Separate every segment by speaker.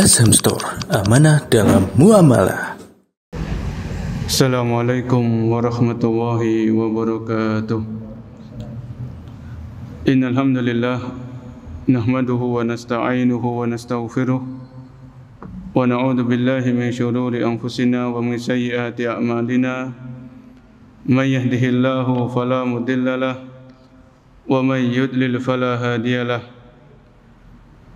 Speaker 1: SM Store, amanah dalam muamalah. Assalamualaikum warahmatullahi wabarakatuh. Innalhamdulillah, nahmaduhu wa nasta'ainuhu wa nasta'ufiruh. wa na'udhu billahi min syururi anfusina wa min sayyati a'malina. Man yahdihillahu fala wa man yudlil falahadiyalah. lah.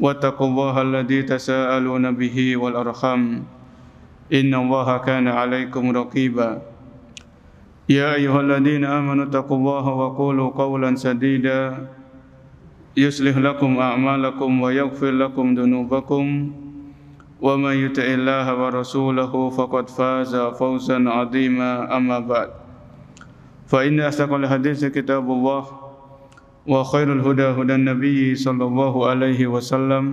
Speaker 1: واتقوا الله الذي تساءلون به والأرحام إن الله كان عليكم رقيبا يا أيها الذين آمنوا اتقوا الله وقولوا قولا سديدا يصلح لكم أعمالكم ويغفر لكم ذنوبكم ومن يطع الله ورسوله فقد فاز فوزا عظيما أما بعد فإن أصدق الحديث كتاب الله وخير الهدى هدى النبي صلى الله عليه وسلم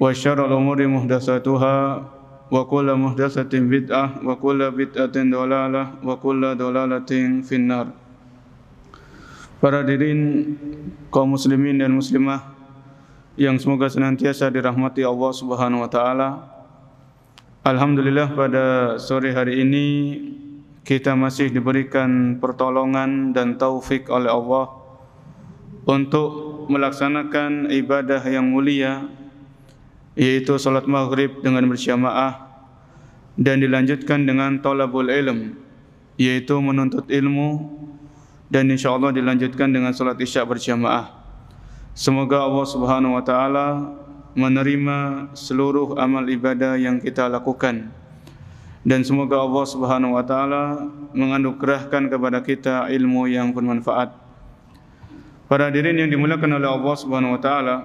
Speaker 1: وشر الأمور محدثاتها وكل محدثة بدعة وكل بدعة ضلالة وكل ضلالة في النار Para hadirin kaum muslimin dan muslimah yang semoga senantiasa dirahmati Allah Subhanahu wa taala. Alhamdulillah pada sore hari ini kita masih diberikan pertolongan dan taufik oleh Allah untuk melaksanakan ibadah yang mulia yaitu salat maghrib dengan berjamaah dan dilanjutkan dengan talabul ilm yaitu menuntut ilmu dan insyaallah dilanjutkan dengan salat isya berjamaah. Semoga Allah Subhanahu wa taala menerima seluruh amal ibadah yang kita lakukan. Dan semoga Allah Subhanahu wa taala menganugerahkan kepada kita ilmu yang bermanfaat. Para hadirin yang dimuliakan oleh Allah Subhanahu wa taala,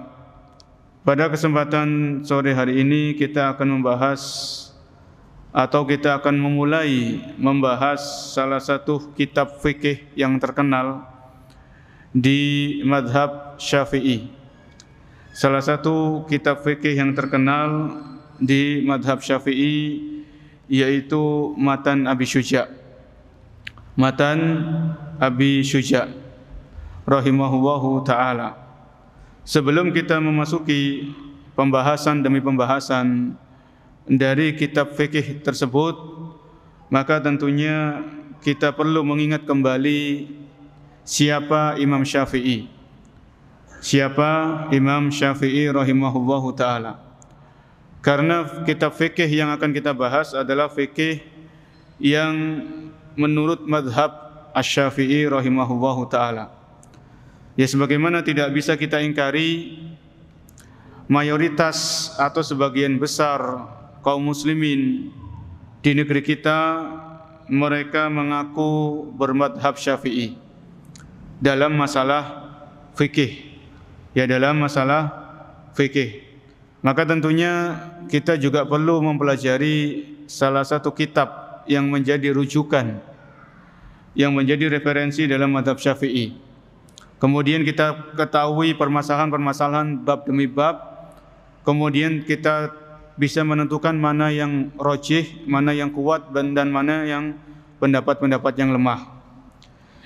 Speaker 1: pada kesempatan sore hari ini kita akan membahas atau kita akan memulai membahas salah satu kitab fikih yang terkenal di madhab Syafi'i. Salah satu kitab fikih yang terkenal di madhab Syafi'i yaitu Matan Abi Syuja. Matan Abi Syuja' rahimahullahu taala. Sebelum kita memasuki pembahasan demi pembahasan dari kitab fikih tersebut, maka tentunya kita perlu mengingat kembali siapa Imam Syafi'i. Siapa Imam Syafi'i rahimahullahu taala. Karena kitab fikih yang akan kita bahas adalah fikih yang menurut madhab Asy-Syafi'i rahimahullahu taala. Ya sebagaimana tidak bisa kita ingkari mayoritas atau sebagian besar kaum muslimin di negeri kita mereka mengaku bermadhab syafi'i dalam masalah fikih ya dalam masalah fikih maka tentunya kita juga perlu mempelajari salah satu kitab yang menjadi rujukan yang menjadi referensi dalam madhab syafi'i Kemudian kita ketahui permasalahan-permasalahan bab demi bab. Kemudian kita bisa menentukan mana yang rojih, mana yang kuat, dan mana yang pendapat-pendapat yang lemah.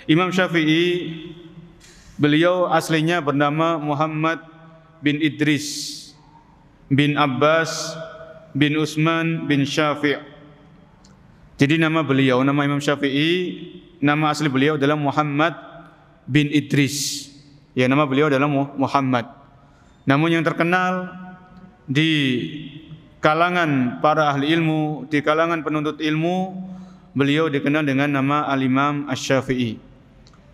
Speaker 1: Imam Syafi'i, beliau aslinya bernama Muhammad bin Idris bin Abbas bin Usman bin Syafi' Jadi nama beliau, nama Imam Syafi'i, nama asli beliau adalah Muhammad bin Idris. Ya nama beliau adalah Muhammad. Namun yang terkenal di kalangan para ahli ilmu, di kalangan penuntut ilmu, beliau dikenal dengan nama Al-Imam Asy-Syafi'i.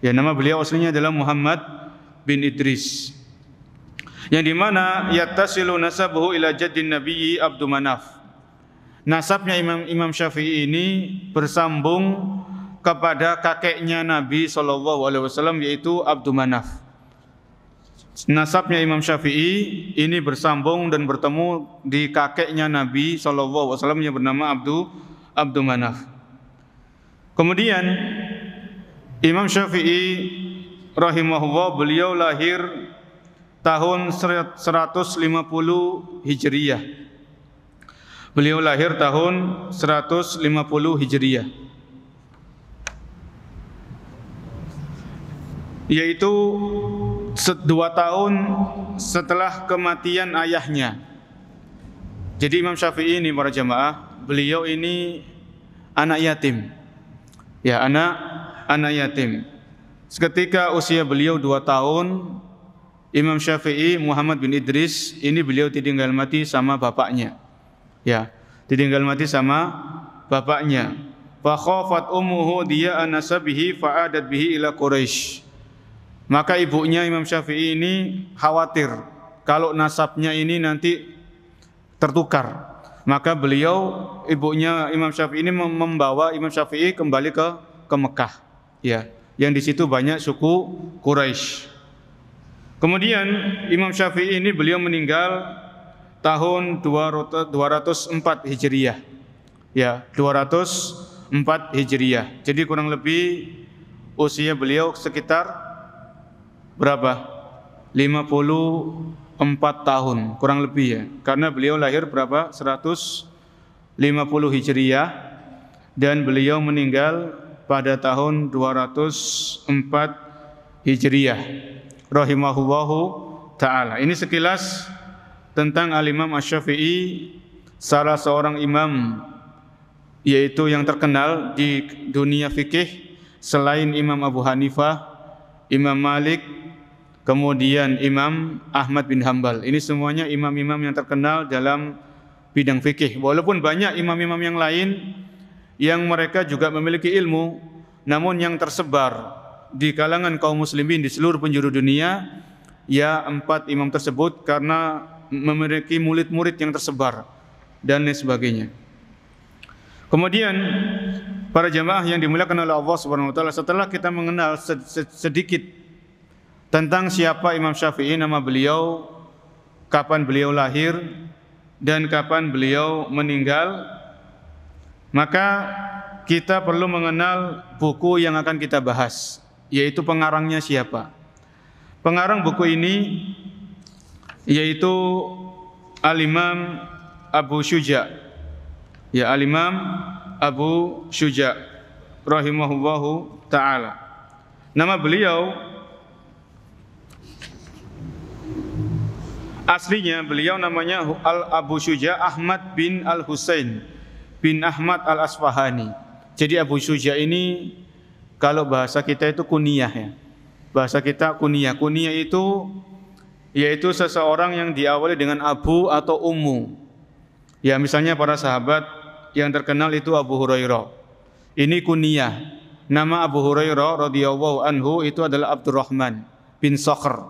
Speaker 1: Ya nama beliau aslinya adalah Muhammad bin Idris. Yang dimana yattasilu nasabuhu ila jaddin nabiyyi Abdul Manaf. Nasabnya Imam Imam Syafi'i ini bersambung kepada kakeknya Nabi Shallallahu Alaihi Wasallam yaitu Abdul Manaf. Nasabnya Imam Syafi'i ini bersambung dan bertemu di kakeknya Nabi Shallallahu Alaihi Wasallam yang bernama Abdul Abdul Manaf. Kemudian Imam Syafi'i rahimahullah beliau lahir tahun 150 Hijriah. Beliau lahir tahun 150 Hijriah. yaitu dua tahun setelah kematian ayahnya. Jadi Imam Syafi'i ini para jamaah, beliau ini anak yatim. Ya, anak anak yatim. Seketika usia beliau dua tahun, Imam Syafi'i Muhammad bin Idris ini beliau ditinggal mati sama bapaknya. Ya, ditinggal mati sama bapaknya. Fa khafat ummuhu dia anasabihi fa'adat bihi ila Quraisy. Maka ibunya Imam Syafi'i ini khawatir kalau nasabnya ini nanti tertukar. Maka beliau ibunya Imam Syafi'i ini membawa Imam Syafi'i kembali ke ke Mekah. Ya, yang di situ banyak suku Quraisy. Kemudian Imam Syafi'i ini beliau meninggal tahun 204 Hijriah. Ya, 204 Hijriah. Jadi kurang lebih usia beliau sekitar berapa? 54 tahun kurang lebih ya. Karena beliau lahir berapa? 150 Hijriah dan beliau meninggal pada tahun 204 Hijriah. Rahimahullahu taala. Ini sekilas tentang Al-Imam Asy-Syafi'i salah seorang imam yaitu yang terkenal di dunia fikih selain Imam Abu Hanifah Imam Malik, kemudian Imam Ahmad bin Hambal. Ini semuanya imam-imam yang terkenal dalam bidang fikih. Walaupun banyak imam-imam yang lain yang mereka juga memiliki ilmu, namun yang tersebar di kalangan kaum muslimin di seluruh penjuru dunia, ya empat imam tersebut karena memiliki murid-murid yang tersebar dan lain sebagainya. Kemudian para jemaah yang dimuliakan oleh Allah Subhanahu wa taala setelah kita mengenal sedikit tentang siapa Imam Syafi'i, nama beliau, kapan beliau lahir dan kapan beliau meninggal, maka kita perlu mengenal buku yang akan kita bahas, yaitu pengarangnya siapa. Pengarang buku ini yaitu Al-Imam Abu Syuja' ya al-Imam Abu Syuja rahimahullahu taala. Nama beliau aslinya beliau namanya Al Abu Syuja Ahmad bin Al Husain bin Ahmad Al Asfahani. Jadi Abu Syuja ini kalau bahasa kita itu kuniyah ya. Bahasa kita kuniyah. Kuniyah itu yaitu seseorang yang diawali dengan abu atau ummu. Ya misalnya para sahabat yang terkenal itu Abu Hurairah. Ini kunyah. Nama Abu Hurairah radhiyallahu anhu itu adalah Abdurrahman bin Sakhr.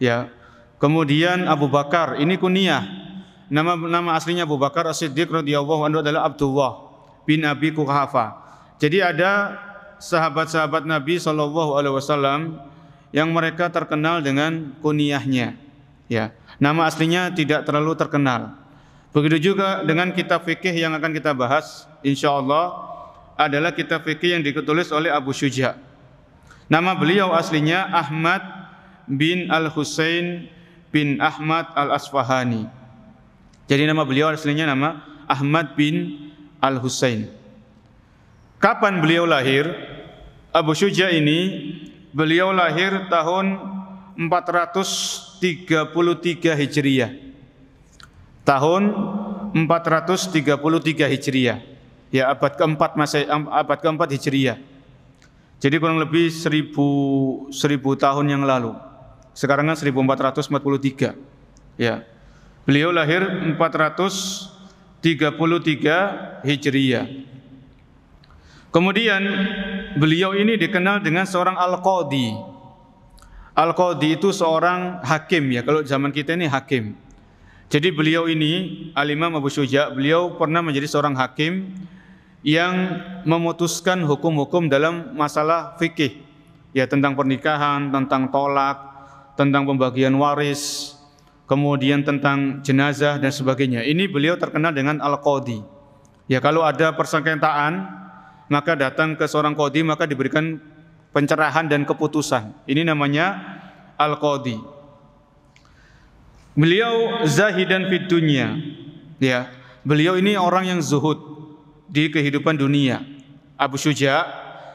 Speaker 1: Ya. Kemudian Abu Bakar, ini kunyah. Nama nama aslinya Abu Bakar As-Siddiq radhiyallahu anhu adalah Abdullah bin Abi Kuhafa. Jadi ada sahabat-sahabat Nabi saw alaihi wasallam yang mereka terkenal dengan kunyahnya. Ya. Nama aslinya tidak terlalu terkenal. Begitu juga dengan kitab fikih yang akan kita bahas insyaallah adalah kitab fikih yang ditulis oleh Abu Syuja. Nama beliau aslinya Ahmad bin Al-Husain bin Ahmad Al-Asfahani. Jadi nama beliau aslinya nama Ahmad bin Al-Husain. Kapan beliau lahir? Abu Syuja ini beliau lahir tahun 433 Hijriah tahun 433 Hijriah. Ya abad keempat masih abad keempat Hijriah. Jadi kurang lebih 1000 1000 tahun yang lalu. Sekarang kan 1443. Ya. Beliau lahir 433 Hijriah. Kemudian beliau ini dikenal dengan seorang al-qadi. Al-qadi itu seorang hakim ya. Kalau zaman kita ini hakim. Jadi beliau ini Al-Imam Abu beliau pernah menjadi seorang hakim yang memutuskan hukum-hukum dalam masalah fikih. Ya tentang pernikahan, tentang tolak, tentang pembagian waris, kemudian tentang jenazah dan sebagainya. Ini beliau terkenal dengan Al-Qadi. Ya kalau ada persengketaan, maka datang ke seorang kodi maka diberikan pencerahan dan keputusan. Ini namanya Al-Qadi. Beliau zahidan fid dunya. Ya. Beliau ini orang yang zuhud di kehidupan dunia. Abu Syuja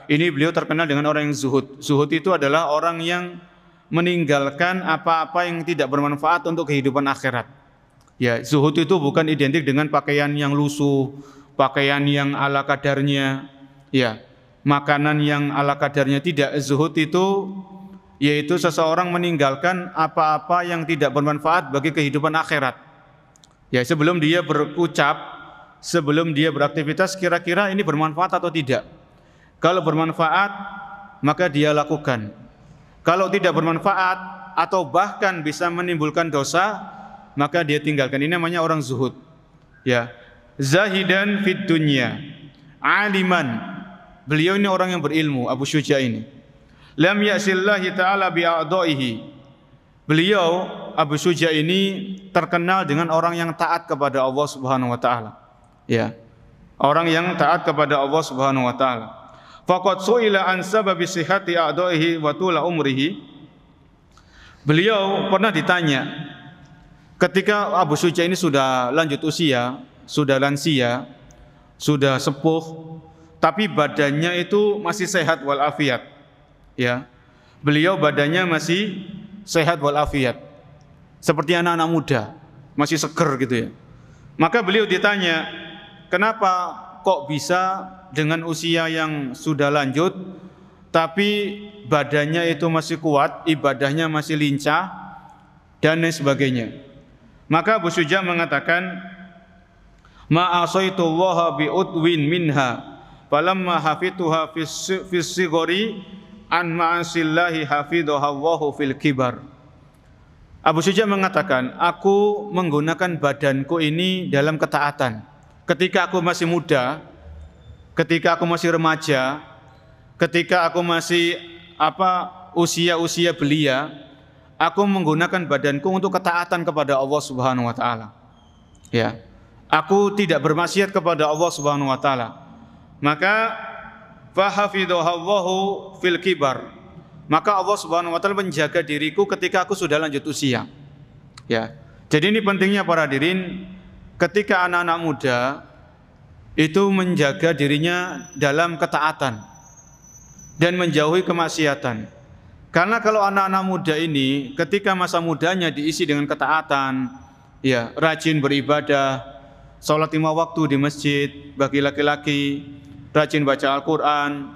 Speaker 1: ini beliau terkenal dengan orang yang zuhud. Zuhud itu adalah orang yang meninggalkan apa-apa yang tidak bermanfaat untuk kehidupan akhirat. Ya, zuhud itu bukan identik dengan pakaian yang lusuh, pakaian yang ala kadarnya, ya, makanan yang ala kadarnya tidak. Zuhud itu yaitu seseorang meninggalkan apa-apa yang tidak bermanfaat bagi kehidupan akhirat. Ya, sebelum dia berucap, sebelum dia beraktivitas kira-kira ini bermanfaat atau tidak. Kalau bermanfaat, maka dia lakukan. Kalau tidak bermanfaat atau bahkan bisa menimbulkan dosa, maka dia tinggalkan. Ini namanya orang zuhud. Ya. Zahidan fid dunya, aliman. Beliau ini orang yang berilmu, Abu Syuja ini lam yasillahi ta'ala bi'adaihi. Beliau Abu Suja ini terkenal dengan orang yang taat kepada Allah Subhanahu wa taala. Ya. Orang yang taat kepada Allah Subhanahu wa taala. Faqad su'ila an sababi sihhati a'daihi wa tula umrihi. Beliau pernah ditanya ketika Abu Suja ini sudah lanjut usia, sudah lansia, sudah sepuh, tapi badannya itu masih sehat walafiat. Ya. Beliau badannya masih sehat walafiat. Seperti anak-anak muda, masih seger gitu ya. Maka beliau ditanya, "Kenapa kok bisa dengan usia yang sudah lanjut tapi badannya itu masih kuat, ibadahnya masih lincah dan lain sebagainya?" Maka Abu Suja mengatakan, "Ma'asaitu Allah bi'udwin minha." Falamma hafituha fis sigori an ma'asillahi hafidhahu fil kibar. Abu Suja mengatakan, aku menggunakan badanku ini dalam ketaatan. Ketika aku masih muda, ketika aku masih remaja, ketika aku masih apa usia-usia belia, aku menggunakan badanku untuk ketaatan kepada Allah Subhanahu wa taala. Ya. Aku tidak bermaksiat kepada Allah Subhanahu wa taala. Maka fahafidhahallahu fil kibar. Maka Allah Subhanahu wa taala menjaga diriku ketika aku sudah lanjut usia. Ya. Jadi ini pentingnya para hadirin ketika anak-anak muda itu menjaga dirinya dalam ketaatan dan menjauhi kemaksiatan. Karena kalau anak-anak muda ini ketika masa mudanya diisi dengan ketaatan, ya rajin beribadah, sholat lima waktu di masjid bagi laki-laki, rajin baca Al-Quran,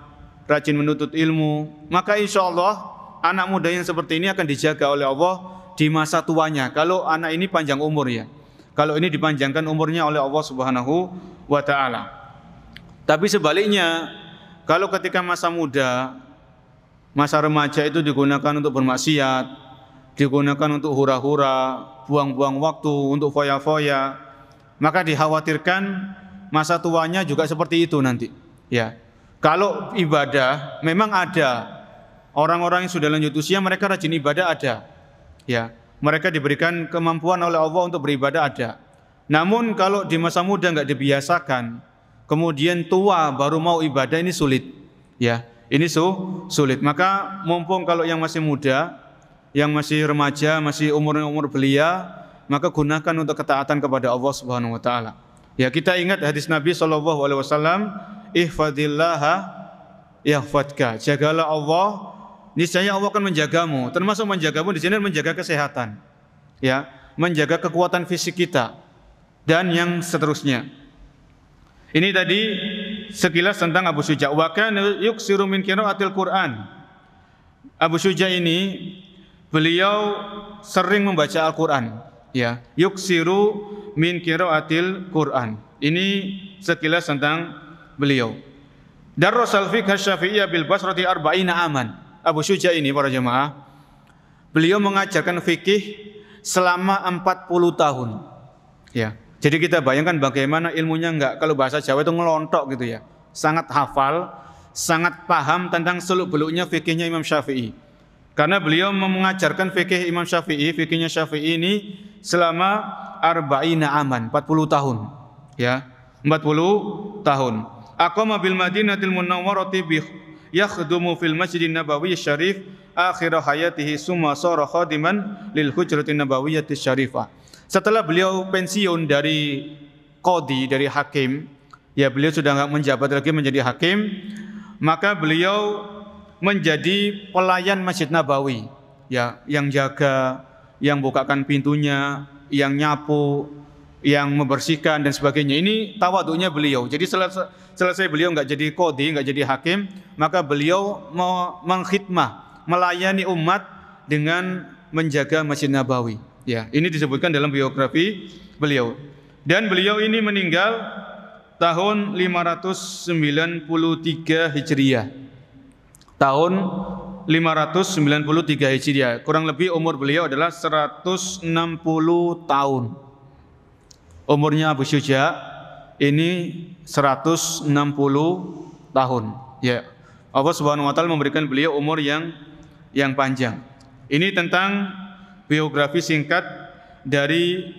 Speaker 1: rajin menuntut ilmu, maka insya Allah anak muda yang seperti ini akan dijaga oleh Allah di masa tuanya. Kalau anak ini panjang umur ya. Kalau ini dipanjangkan umurnya oleh Allah Subhanahu wa taala. Tapi sebaliknya, kalau ketika masa muda, masa remaja itu digunakan untuk bermaksiat, digunakan untuk hura-hura, buang-buang waktu untuk foya-foya, maka dikhawatirkan masa tuanya juga seperti itu nanti. Ya. Kalau ibadah memang ada orang-orang yang sudah lanjut usia mereka rajin ibadah ada. Ya. Mereka diberikan kemampuan oleh Allah untuk beribadah ada. Namun kalau di masa muda nggak dibiasakan, kemudian tua baru mau ibadah ini sulit. Ya, ini su sulit. Maka mumpung kalau yang masih muda, yang masih remaja, masih umur-umur belia, maka gunakan untuk ketaatan kepada Allah Subhanahu wa taala. Ya, kita ingat hadis Nabi Shallallahu alaihi wasallam, ihfadillaha yahfadka. Jagalah Allah, niscaya Allah akan menjagamu. Termasuk menjagamu di sini menjaga kesehatan. Ya, menjaga kekuatan fisik kita dan yang seterusnya. Ini tadi sekilas tentang Abu Suja. Wa kana yuksiru min qiraatil Qur'an. Abu Suja ini beliau sering membaca Al-Qur'an, ya. Yuksiru min qiraatil Qur'an. Ini sekilas tentang beliau. Darrasal fiqh Syafi'iyah bil Basrati arba'ina aman. Abu Syuja ini para jemaah, beliau mengajarkan fikih selama 40 tahun. Ya. Jadi kita bayangkan bagaimana ilmunya enggak kalau bahasa Jawa itu ngelontok gitu ya. Sangat hafal, sangat paham tentang seluk-beluknya fikihnya Imam Syafi'i. Karena beliau mengajarkan fikih Imam Syafi'i, fikihnya Syafi'i ini selama arba'ina aman, 40 tahun. Ya, 40 tahun aqama bil Madinatil Munawwarati bi yakhdumu fil Masjidin Nabawi Syarif akhir hayatihi summa sara khadiman lil Hujratin Nabawiyyati Syarifah. Setelah beliau pensiun dari qadi dari hakim, ya beliau sudah nggak menjabat lagi menjadi hakim, maka beliau menjadi pelayan Masjid Nabawi, ya yang jaga, yang bukakan pintunya, yang nyapu, yang membersihkan dan sebagainya. Ini tawaduknya beliau. Jadi selesai, selesai beliau nggak jadi kodi, nggak jadi hakim, maka beliau mau mengkhidmah, melayani umat dengan menjaga Masjid Nabawi. Ya, ini disebutkan dalam biografi beliau. Dan beliau ini meninggal tahun 593 Hijriah. Tahun 593 Hijriah. Kurang lebih umur beliau adalah 160 tahun. Umurnya Abu Syuja ini 160 tahun. Ya. Allah Subhanahu wa taala memberikan beliau umur yang yang panjang. Ini tentang biografi singkat dari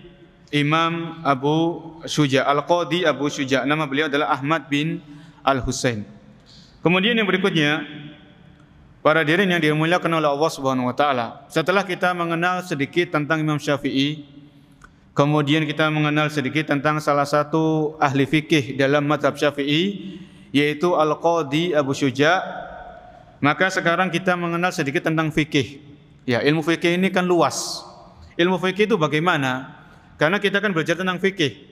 Speaker 1: Imam Abu Syuja Al-Qadi Abu Syuja. Nama beliau adalah Ahmad bin Al-Husain. Kemudian yang berikutnya Para diri yang dimuliakan oleh Allah Subhanahu wa taala. Setelah kita mengenal sedikit tentang Imam Syafi'i, Kemudian kita mengenal sedikit tentang salah satu ahli fikih dalam madhab Syafi'i yaitu Al-Qadi Abu Syuja. Maka sekarang kita mengenal sedikit tentang fikih. Ya, ilmu fikih ini kan luas. Ilmu fikih itu bagaimana? Karena kita kan belajar tentang fikih.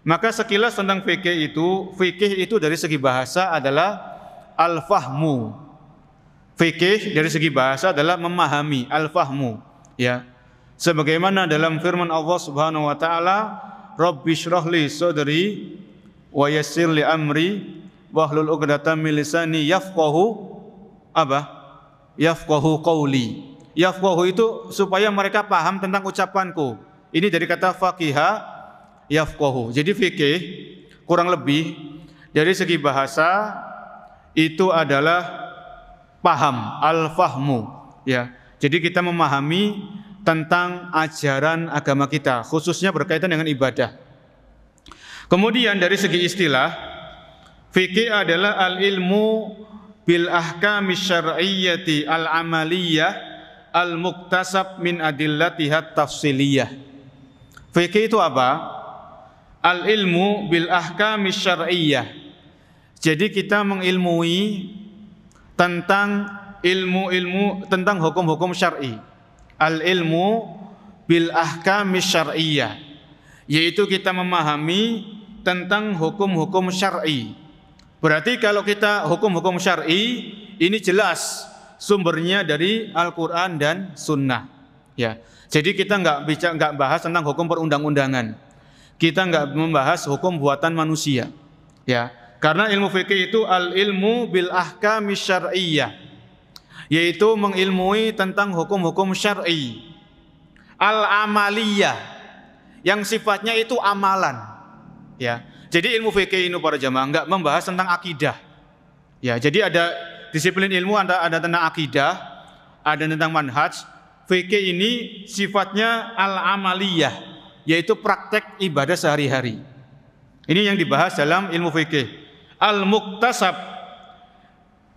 Speaker 1: Maka sekilas tentang fikih itu, fikih itu dari segi bahasa adalah al-fahmu. Fikih dari segi bahasa adalah memahami al-fahmu, ya sebagaimana dalam firman Allah Subhanahu wa taala Rabbi shrah li sadri wa yassir li amri wahlul 'uqdatam min lisani yafqahu apa yafqahu qawli yafqahu itu supaya mereka paham tentang ucapanku ini dari kata faqiha yafqahu jadi fikih kurang lebih dari segi bahasa itu adalah paham al-fahmu ya jadi kita memahami tentang ajaran agama kita, khususnya berkaitan dengan ibadah. Kemudian dari segi istilah, fikih adalah al-ilmu bil ahkam syar'iyyati al-amaliyah al-muktasab min adillatiha tafsiliyah. Fikih itu apa? Al-ilmu bil ahkam syar'iyyah. Jadi kita mengilmui tentang ilmu-ilmu tentang hukum-hukum syar'i. I al-ilmu bil ahkam syar'iyyah yaitu kita memahami tentang hukum-hukum syar'i. Berarti kalau kita hukum-hukum syar'i ini jelas sumbernya dari Al-Qur'an dan Sunnah. Ya. Jadi kita nggak bicara nggak bahas tentang hukum perundang-undangan. Kita nggak membahas hukum buatan manusia. Ya. Karena ilmu fikih itu al ilmu bil ahkam syar'iyyah yaitu mengilmui tentang hukum-hukum syar'i al-amaliyah yang sifatnya itu amalan ya jadi ilmu fikih ini para jamaah nggak membahas tentang akidah ya jadi ada disiplin ilmu ada ada tentang akidah ada tentang manhaj fikih ini sifatnya al-amaliyah yaitu praktek ibadah sehari-hari ini yang dibahas dalam ilmu fikih al-muktasab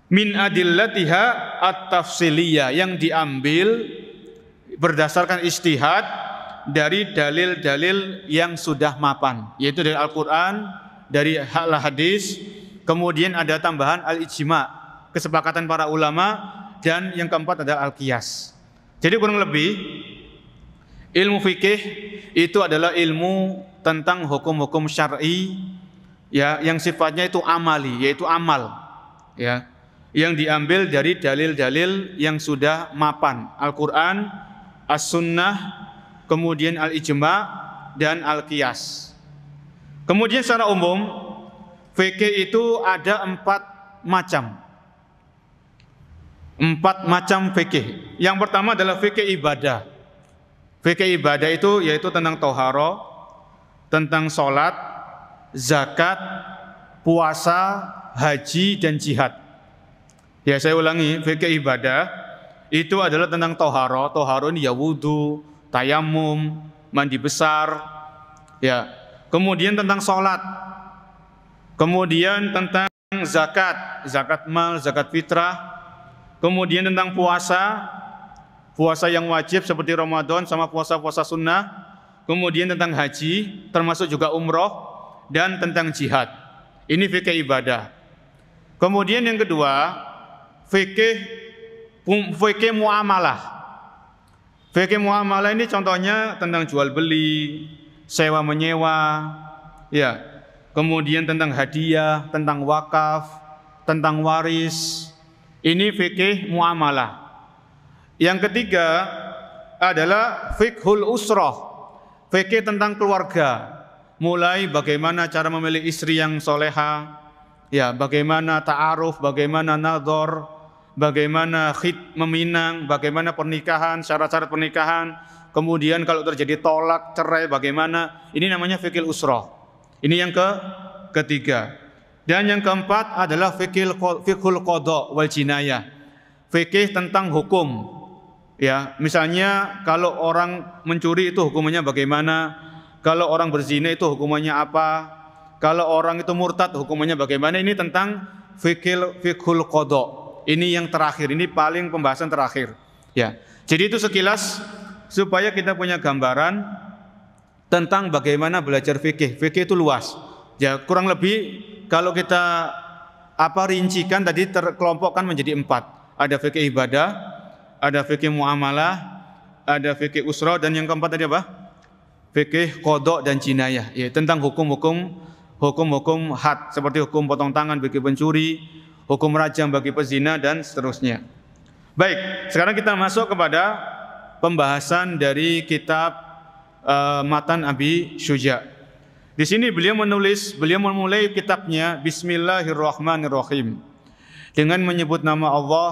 Speaker 1: min adillatiha at-tafsiliyah yang diambil berdasarkan istihad dari dalil-dalil yang sudah mapan, yaitu dari Al-Qur'an, dari hal hadis, kemudian ada tambahan al-ijma, kesepakatan para ulama dan yang keempat adalah al-qiyas. Jadi kurang lebih ilmu fikih itu adalah ilmu tentang hukum-hukum syar'i ya yang sifatnya itu amali yaitu amal ya yang diambil dari dalil-dalil yang sudah mapan Al-Quran, As-Sunnah, kemudian Al-Ijma dan Al-Qiyas kemudian secara umum fikih itu ada empat macam empat macam fikih yang pertama adalah fikih ibadah fikih ibadah itu yaitu tentang toharo tentang sholat zakat puasa haji dan jihad Ya saya ulangi, fikih ibadah itu adalah tentang toharo. Toharo ini ya wudhu, tayamum, mandi besar. Ya. Kemudian tentang sholat. Kemudian tentang zakat, zakat mal, zakat fitrah. Kemudian tentang puasa, puasa yang wajib seperti Ramadan sama puasa-puasa sunnah. Kemudian tentang haji, termasuk juga umroh dan tentang jihad. Ini fikih ibadah. Kemudian yang kedua, fikih fikih muamalah. Fikih muamalah ini contohnya tentang jual beli, sewa menyewa, ya. Kemudian tentang hadiah, tentang wakaf, tentang waris. Ini fikih muamalah. Yang ketiga adalah fikhul usroh, fikih tentang keluarga. Mulai bagaimana cara memilih istri yang soleha, ya bagaimana ta'aruf, bagaimana nador, bagaimana khid meminang, bagaimana pernikahan, syarat-syarat pernikahan, kemudian kalau terjadi tolak, cerai bagaimana? Ini namanya fikil usroh. Ini yang ke ketiga. Dan yang keempat adalah fikil fikul kodok wal jinayah. Fikih tentang hukum. Ya, misalnya kalau orang mencuri itu hukumannya bagaimana? Kalau orang berzina itu hukumannya apa? Kalau orang itu murtad hukumannya bagaimana? Ini tentang fikil fikul kodok ini yang terakhir, ini paling pembahasan terakhir. Ya. Jadi itu sekilas supaya kita punya gambaran tentang bagaimana belajar fikih. Fikih itu luas. Ya, kurang lebih kalau kita apa rincikan tadi terkelompokkan menjadi empat. Ada fikih ibadah, ada fikih muamalah, ada fikih usra dan yang keempat tadi apa? Fikih kodok dan jinayah. Ya, tentang hukum-hukum hukum-hukum had seperti hukum potong tangan bagi pencuri, hukum rajam bagi pezina dan seterusnya. Baik, sekarang kita masuk kepada pembahasan dari kitab uh, Matan Abi Syuja. Di sini beliau menulis, beliau memulai kitabnya Bismillahirrahmanirrahim dengan menyebut nama Allah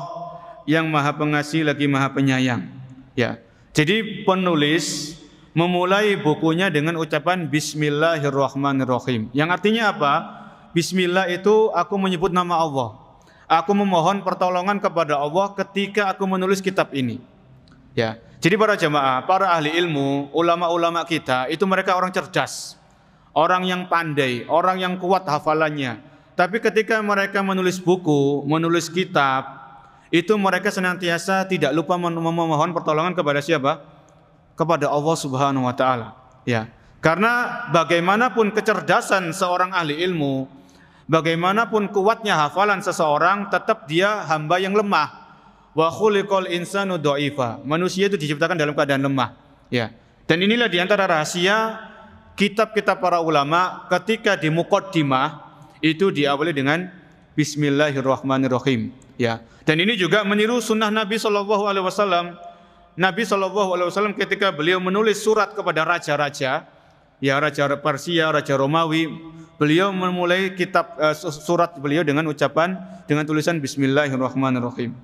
Speaker 1: yang Maha Pengasih lagi Maha Penyayang. Ya. Jadi penulis memulai bukunya dengan ucapan Bismillahirrahmanirrahim. Yang artinya apa? Bismillah itu aku menyebut nama Allah. Aku memohon pertolongan kepada Allah ketika aku menulis kitab ini. Ya. Jadi para jamaah, para ahli ilmu, ulama-ulama kita itu mereka orang cerdas, orang yang pandai, orang yang kuat hafalannya. Tapi ketika mereka menulis buku, menulis kitab, itu mereka senantiasa tidak lupa memohon pertolongan kepada siapa? Kepada Allah Subhanahu wa taala. Ya. Karena bagaimanapun kecerdasan seorang ahli ilmu, Bagaimanapun kuatnya hafalan seseorang, tetap dia hamba yang lemah. Wa khuliqal insanu dha'ifa. Manusia itu diciptakan dalam keadaan lemah, ya. Dan inilah di antara rahasia kitab-kitab para ulama ketika di mukaddimah itu diawali dengan bismillahirrahmanirrahim, ya. Dan ini juga meniru sunnah Nabi sallallahu alaihi wasallam. Nabi saw Alaihi Wasallam ketika beliau menulis surat kepada raja-raja, ya raja Persia, raja Romawi, beliau memulai kitab uh, surat beliau dengan ucapan dengan tulisan bismillahirrahmanirrahim.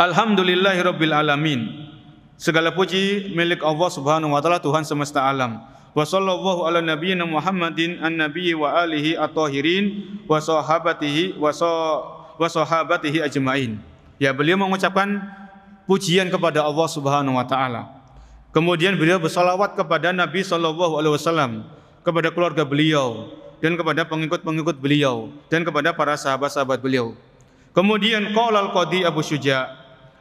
Speaker 1: Alhamdulillahirabbil alamin. Segala puji milik Allah Subhanahu wa taala Tuhan semesta alam. Wa sallallahu ala nabiyyina Muhammadin an wa alihi at-tahirin wa sahabatihi wa sahabatihi ajmain. Ya, beliau mengucapkan pujian kepada Allah Subhanahu wa taala. Kemudian beliau bersalawat kepada Nabi sallallahu alaihi wasallam, kepada keluarga beliau, dan kepada pengikut-pengikut beliau dan kepada para sahabat-sahabat beliau. Kemudian Kolal al-qadi Abu Syuja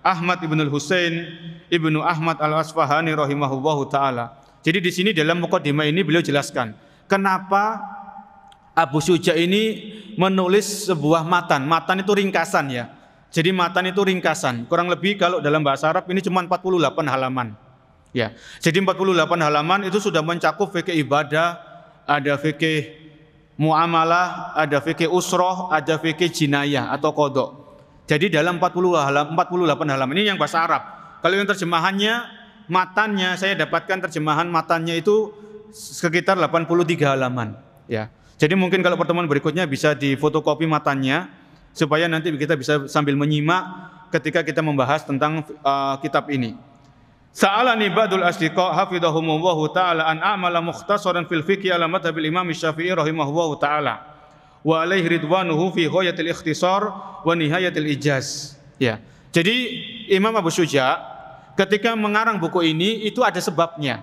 Speaker 1: Ahmad ibn al-Husain ibnu Ahmad al-Asfahani rahimahullahu taala. Jadi di sini dalam mukadimah ini beliau jelaskan kenapa Abu Syuja ini menulis sebuah matan. Matan itu ringkasan ya. Jadi matan itu ringkasan. Kurang lebih kalau dalam bahasa Arab ini cuma 48 halaman. Ya. Jadi 48 halaman itu sudah mencakup fikih ibadah, ada fikih muamalah, ada fikih usroh, ada fikih jinayah atau kodok. Jadi dalam 40 halaman, 48 halaman ini yang bahasa Arab. Kalau yang terjemahannya, matanya saya dapatkan terjemahan matanya itu sekitar 83 halaman. Ya. Jadi mungkin kalau pertemuan berikutnya bisa difotokopi matanya supaya nanti kita bisa sambil menyimak ketika kita membahas tentang uh, kitab ini. Sa'alani ba'dul asdiqa hafidhahumullahu ta'ala an a'mala mukhtasaran fil fiqh ala madhabil Imam Syafi'i rahimahullahu ta'ala wa alaihi ridwanuhu fi ghayatil ikhtisar wa nihayatil ijaz. Ya. Jadi Imam Abu Suja ketika mengarang buku ini itu ada sebabnya.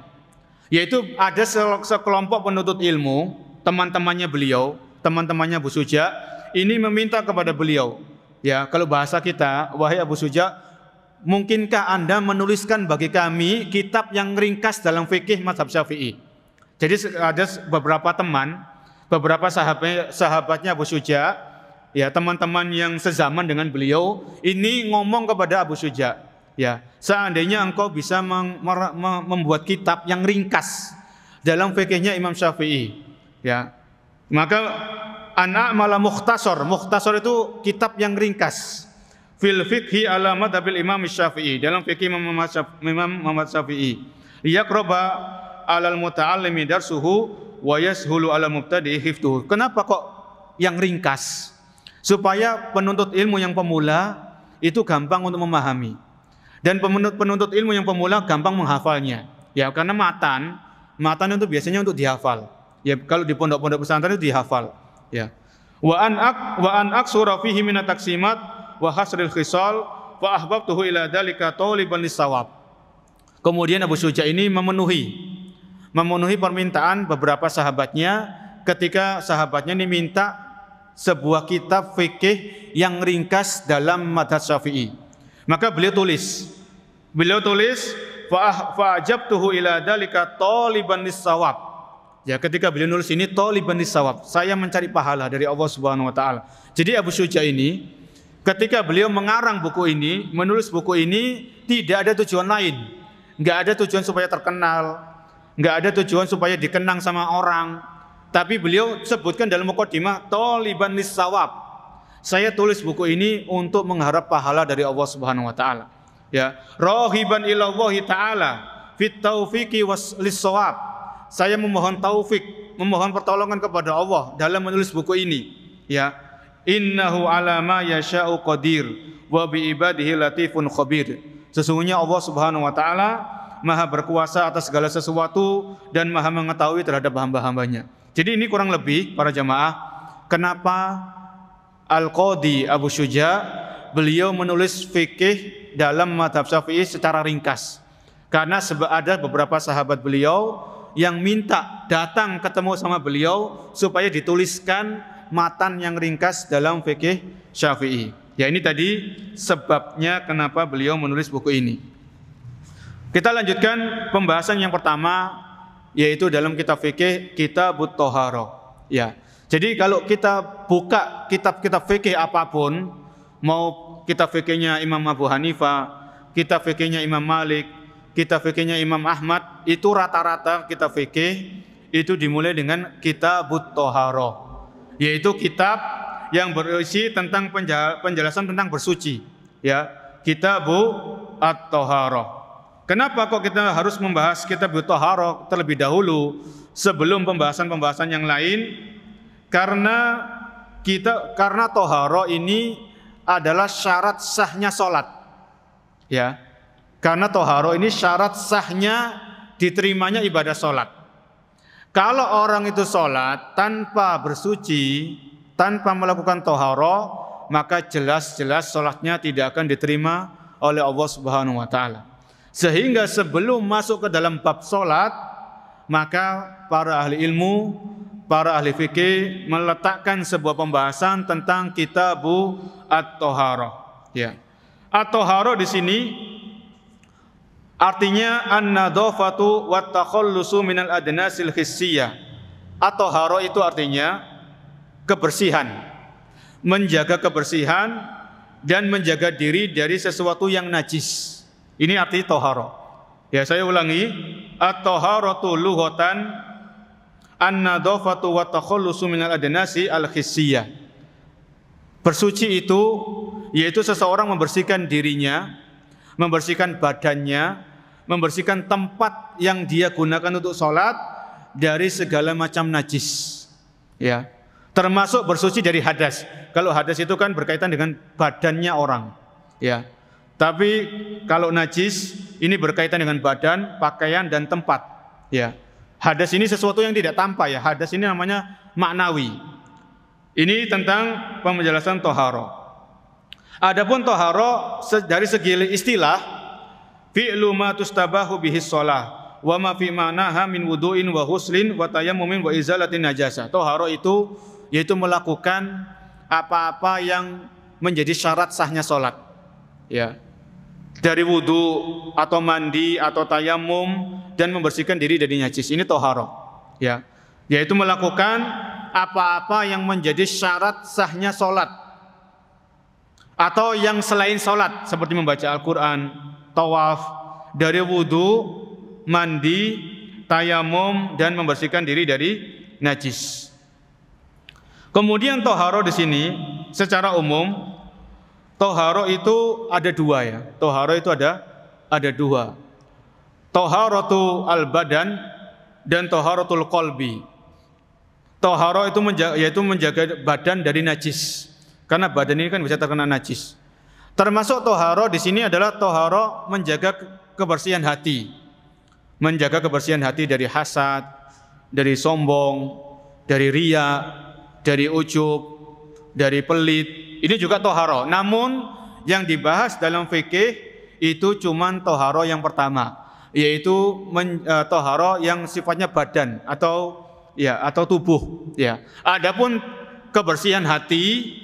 Speaker 1: Yaitu ada sekelompok penuntut ilmu, teman-temannya beliau, teman-temannya Abu Suja ini meminta kepada beliau, ya kalau bahasa kita wahai Abu Suja mungkinkah Anda menuliskan bagi kami kitab yang ringkas dalam fikih mazhab Syafi'i? Jadi ada beberapa teman, beberapa sahabat, sahabatnya Abu Suja, ya teman-teman yang sezaman dengan beliau, ini ngomong kepada Abu Suja, ya seandainya engkau bisa membuat kitab yang ringkas dalam fikihnya Imam Syafi'i, ya maka anak malah muhtasor, muhtasor itu kitab yang ringkas, fil fikhi ala madhabil Imam Syafi'i dalam fikih Imam Muhammad Syafi'i liyaqraba alal muta'allimi darsuhu wa yashulu ala mubtadi hiftuhu kenapa kok yang ringkas supaya penuntut ilmu yang pemula itu gampang untuk memahami dan penuntut penuntut ilmu yang pemula gampang menghafalnya ya karena matan matan itu biasanya untuk dihafal ya kalau di pondok-pondok pesantren itu dihafal ya wa an ak wa an aksura fihi min taksimat wa hasril khisal wa ahbabtuhu ila dalika taliban lisawab. Kemudian Abu Suja ini memenuhi memenuhi permintaan beberapa sahabatnya ketika sahabatnya ini minta sebuah kitab fikih yang ringkas dalam madhab Syafi'i. Maka beliau tulis. Beliau tulis fa'ajabtuhu ah, ila dalika taliban lisawab. Ya, ketika beliau nulis ini taliban sawab, saya mencari pahala dari Allah Subhanahu wa taala. Jadi Abu Syuja ini ketika beliau mengarang buku ini, menulis buku ini tidak ada tujuan lain. Nggak ada tujuan supaya terkenal, nggak ada tujuan supaya dikenang sama orang. Tapi beliau sebutkan dalam mukadimah toliban nisawab. Saya tulis buku ini untuk mengharap pahala dari Allah Subhanahu wa taala. Ya, rohiban ilallahi taala fit taufiqi was lisawab. Saya memohon taufik, memohon pertolongan kepada Allah dalam menulis buku ini. Ya, Innahu ala ma yasha'u qadir wa bi ibadihi latifun khabir. Sesungguhnya Allah Subhanahu wa taala maha berkuasa atas segala sesuatu dan maha mengetahui terhadap hamba-hambanya. Jadi ini kurang lebih para jamaah kenapa Al-Qadi Abu Syuja beliau menulis fikih dalam madhab Syafi'i secara ringkas. Karena ada beberapa sahabat beliau yang minta datang ketemu sama beliau supaya dituliskan matan yang ringkas dalam fikih Syafi'i. Ya ini tadi sebabnya kenapa beliau menulis buku ini. Kita lanjutkan pembahasan yang pertama yaitu dalam kitab fikih kitab Toharo. Ya. Jadi kalau kita buka kitab-kitab fikih apapun, mau kitab fikihnya Imam Abu Hanifah, kitab fikihnya Imam Malik, kitab fikihnya Imam Ahmad, itu rata-rata kitab fikih itu dimulai dengan kitab Toharo yaitu kitab yang berisi tentang penjelasan tentang bersuci ya kitabu at-taharah Kenapa kok kita harus membahas kitab at Toharok terlebih dahulu sebelum pembahasan-pembahasan yang lain? Karena kita karena Toharo ini adalah syarat sahnya sholat. Ya, karena Toharo ini syarat sahnya diterimanya ibadah sholat. Kalau orang itu sholat tanpa bersuci, tanpa melakukan toharo, maka jelas-jelas sholatnya tidak akan diterima oleh Allah Subhanahu wa taala. Sehingga sebelum masuk ke dalam bab sholat, maka para ahli ilmu, para ahli fikih meletakkan sebuah pembahasan tentang kitabu at-toharoh. Ya. At-toharoh di sini Artinya an-nadhafatu wa takhallusu minal adnasil hissiyah. Atau haro itu artinya kebersihan. Menjaga kebersihan dan menjaga diri dari sesuatu yang najis. Ini arti toharo. Ya saya ulangi, at-toharatu lughatan an-nadhafatu wa takhallusu minal adnasi al-hissiyah. Bersuci itu yaitu seseorang membersihkan dirinya membersihkan badannya, membersihkan tempat yang dia gunakan untuk sholat dari segala macam najis. Ya, termasuk bersuci dari hadas. Kalau hadas itu kan berkaitan dengan badannya orang. Ya, tapi kalau najis ini berkaitan dengan badan, pakaian dan tempat. Ya, hadas ini sesuatu yang tidak tampak ya. Hadas ini namanya maknawi. Ini tentang penjelasan toharo. Adapun toharo dari segi istilah fi'lu ma tustabahu bihi shalah wa ma fi manaha min wudu'in wa huslin wa tayammumin wa izalatin najasa. Toharo itu yaitu melakukan apa-apa yang menjadi syarat sahnya salat. Ya. Dari wudu atau mandi atau tayamum dan membersihkan diri dari najis. Ini toharo. Ya. Yaitu melakukan apa-apa yang menjadi syarat sahnya salat atau yang selain sholat seperti membaca Al-Quran, tawaf, dari wudhu, mandi, tayamum dan membersihkan diri dari najis. Kemudian toharo di sini secara umum toharo itu ada dua ya. Toharo itu ada ada dua. Toharotu al badan dan toharotul kolbi. Toharo itu menjaga, yaitu menjaga badan dari najis. Karena badan ini kan bisa terkena najis. Termasuk toharo di sini adalah toharo menjaga kebersihan hati. Menjaga kebersihan hati dari hasad, dari sombong, dari ria, dari ujub, dari pelit. Ini juga toharo. Namun yang dibahas dalam fikih itu cuman toharo yang pertama, yaitu e, toharo yang sifatnya badan atau ya atau tubuh. Ya. Adapun kebersihan hati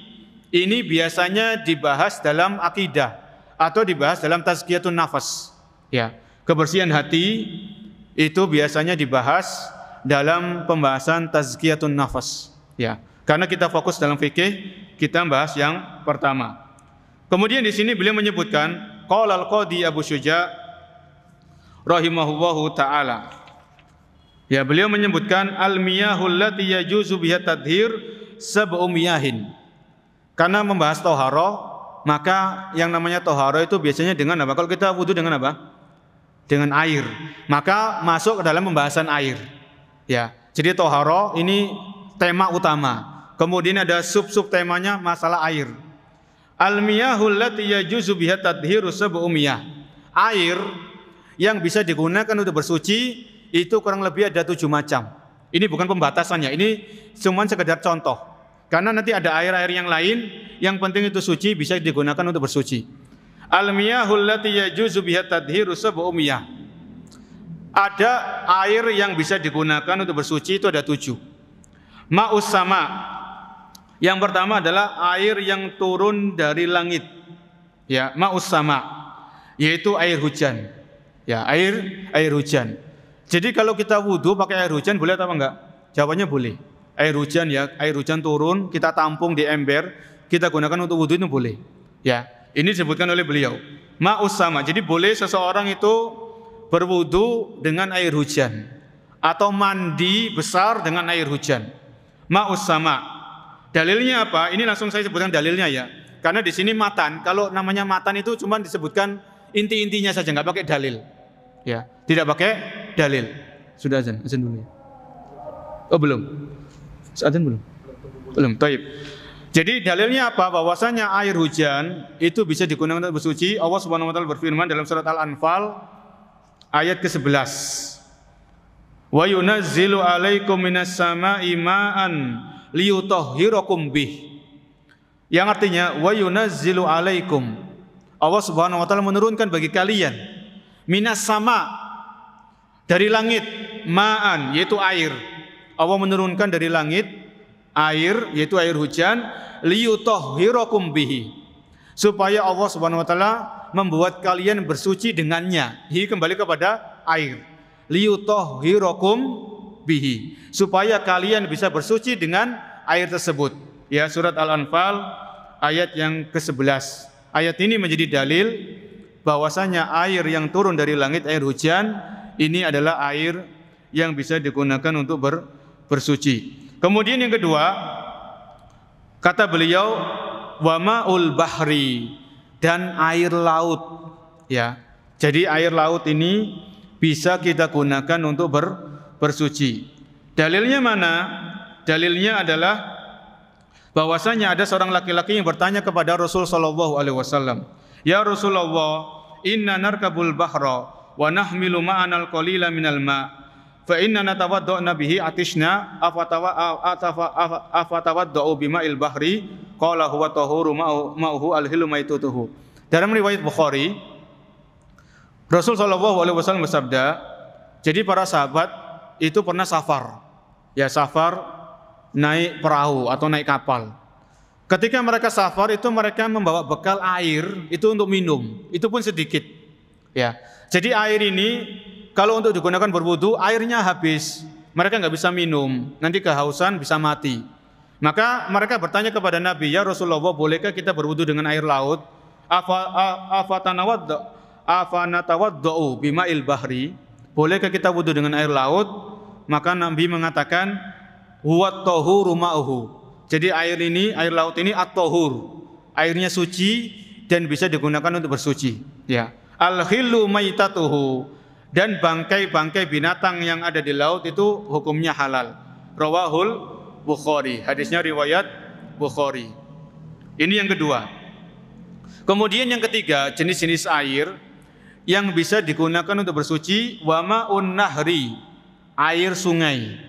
Speaker 1: ini biasanya dibahas dalam akidah atau dibahas dalam tazkiyatun nafas. Ya, kebersihan hati itu biasanya dibahas dalam pembahasan tazkiyatun nafas. Ya, karena kita fokus dalam fikih, kita bahas yang pertama. Kemudian di sini beliau menyebutkan qala al-qadi Abu Syuja rahimahullahu taala. Ya, beliau menyebutkan al-miyahul lati yajuzu biha tadhir sab'u miyahin. Karena membahas toharo, maka yang namanya toharo itu biasanya dengan apa? Kalau kita wudhu dengan apa? Dengan air. Maka masuk ke dalam pembahasan air. Ya. Jadi toharo ini tema utama. Kemudian ada sub-sub temanya masalah air. Almiyahul lati yajuzu biha tadhiru Air yang bisa digunakan untuk bersuci itu kurang lebih ada tujuh macam. Ini bukan pembatasannya, ini cuma sekedar contoh. Karena nanti ada air-air yang lain, yang penting itu suci bisa digunakan untuk bersuci. Ada air yang bisa digunakan untuk bersuci itu ada tujuh. Ma'us sama. Yang pertama adalah air yang turun dari langit. Ya, ma'us sama yaitu air hujan. Ya, air air hujan. Jadi kalau kita wudhu pakai air hujan boleh atau enggak? Jawabannya boleh air hujan ya, air hujan turun, kita tampung di ember, kita gunakan untuk wudhu itu boleh. Ya, ini disebutkan oleh beliau. Ma'us sama. Jadi boleh seseorang itu berwudhu dengan air hujan atau mandi besar dengan air hujan. Ma'us sama. Dalilnya apa? Ini langsung saya sebutkan dalilnya ya. Karena di sini matan, kalau namanya matan itu cuma disebutkan inti-intinya saja, nggak pakai dalil. Ya, tidak pakai dalil. Sudah azan, azan dulu ya. Oh belum. Seadzan belum? Belum. Taib. Jadi dalilnya apa? Bahwasanya air hujan itu bisa digunakan untuk bersuci. Allah Subhanahu wa taala berfirman dalam surat Al-Anfal ayat ke-11. Wa yunazzilu alaikum minas sama'i ma'an liyutahhirakum bih. Yang artinya wa yunazzilu alaikum. Allah Subhanahu wa taala menurunkan bagi kalian minas sama dari langit ma'an yaitu air Allah menurunkan dari langit air yaitu air hujan liyutahhirakum bihi supaya Allah Subhanahu wa taala membuat kalian bersuci dengannya. Hi kembali kepada air. Liyutahhirakum bihi supaya kalian bisa bersuci dengan air tersebut. Ya surat Al-Anfal ayat yang ke-11. Ayat ini menjadi dalil bahwasanya air yang turun dari langit air hujan ini adalah air yang bisa digunakan untuk ber bersuci. Kemudian yang kedua, kata beliau wa ma'ul bahri dan air laut ya. Jadi air laut ini bisa kita gunakan untuk ber, bersuci. Dalilnya mana? Dalilnya adalah bahwasanya ada seorang laki-laki yang bertanya kepada Rasul sallallahu alaihi wasallam, "Ya Rasulullah, inna narkabul bahra wa nahmilu ma'anal qalila minal ma'." fa inna natawaddo nabihi atishna afatawa bima il bahri qala huwa tahuru ma'uhu alhilu maitutuhu dalam riwayat Bukhari Rasul sallallahu alaihi wasallam bersabda jadi para sahabat itu pernah safar ya safar naik perahu atau naik kapal ketika mereka safar itu mereka membawa bekal air itu untuk minum itu pun sedikit ya jadi air ini kalau untuk digunakan berwudu airnya habis, mereka nggak bisa minum, nanti kehausan bisa mati. Maka mereka bertanya kepada Nabi, ya Rasulullah, bolehkah kita berwudu dengan air laut? bima il bahri? Bolehkah kita wudu dengan air laut? Maka Nabi mengatakan, huat tohu ma'uhu. Jadi air ini, air laut ini at-tohur. Airnya suci dan bisa digunakan untuk bersuci. Ya. Al-khillu maitatuhu dan bangkai-bangkai binatang yang ada di laut itu hukumnya halal. Rawahul Bukhari. Hadisnya riwayat Bukhari. Ini yang kedua. Kemudian yang ketiga, jenis-jenis air yang bisa digunakan untuk bersuci wama nahri air sungai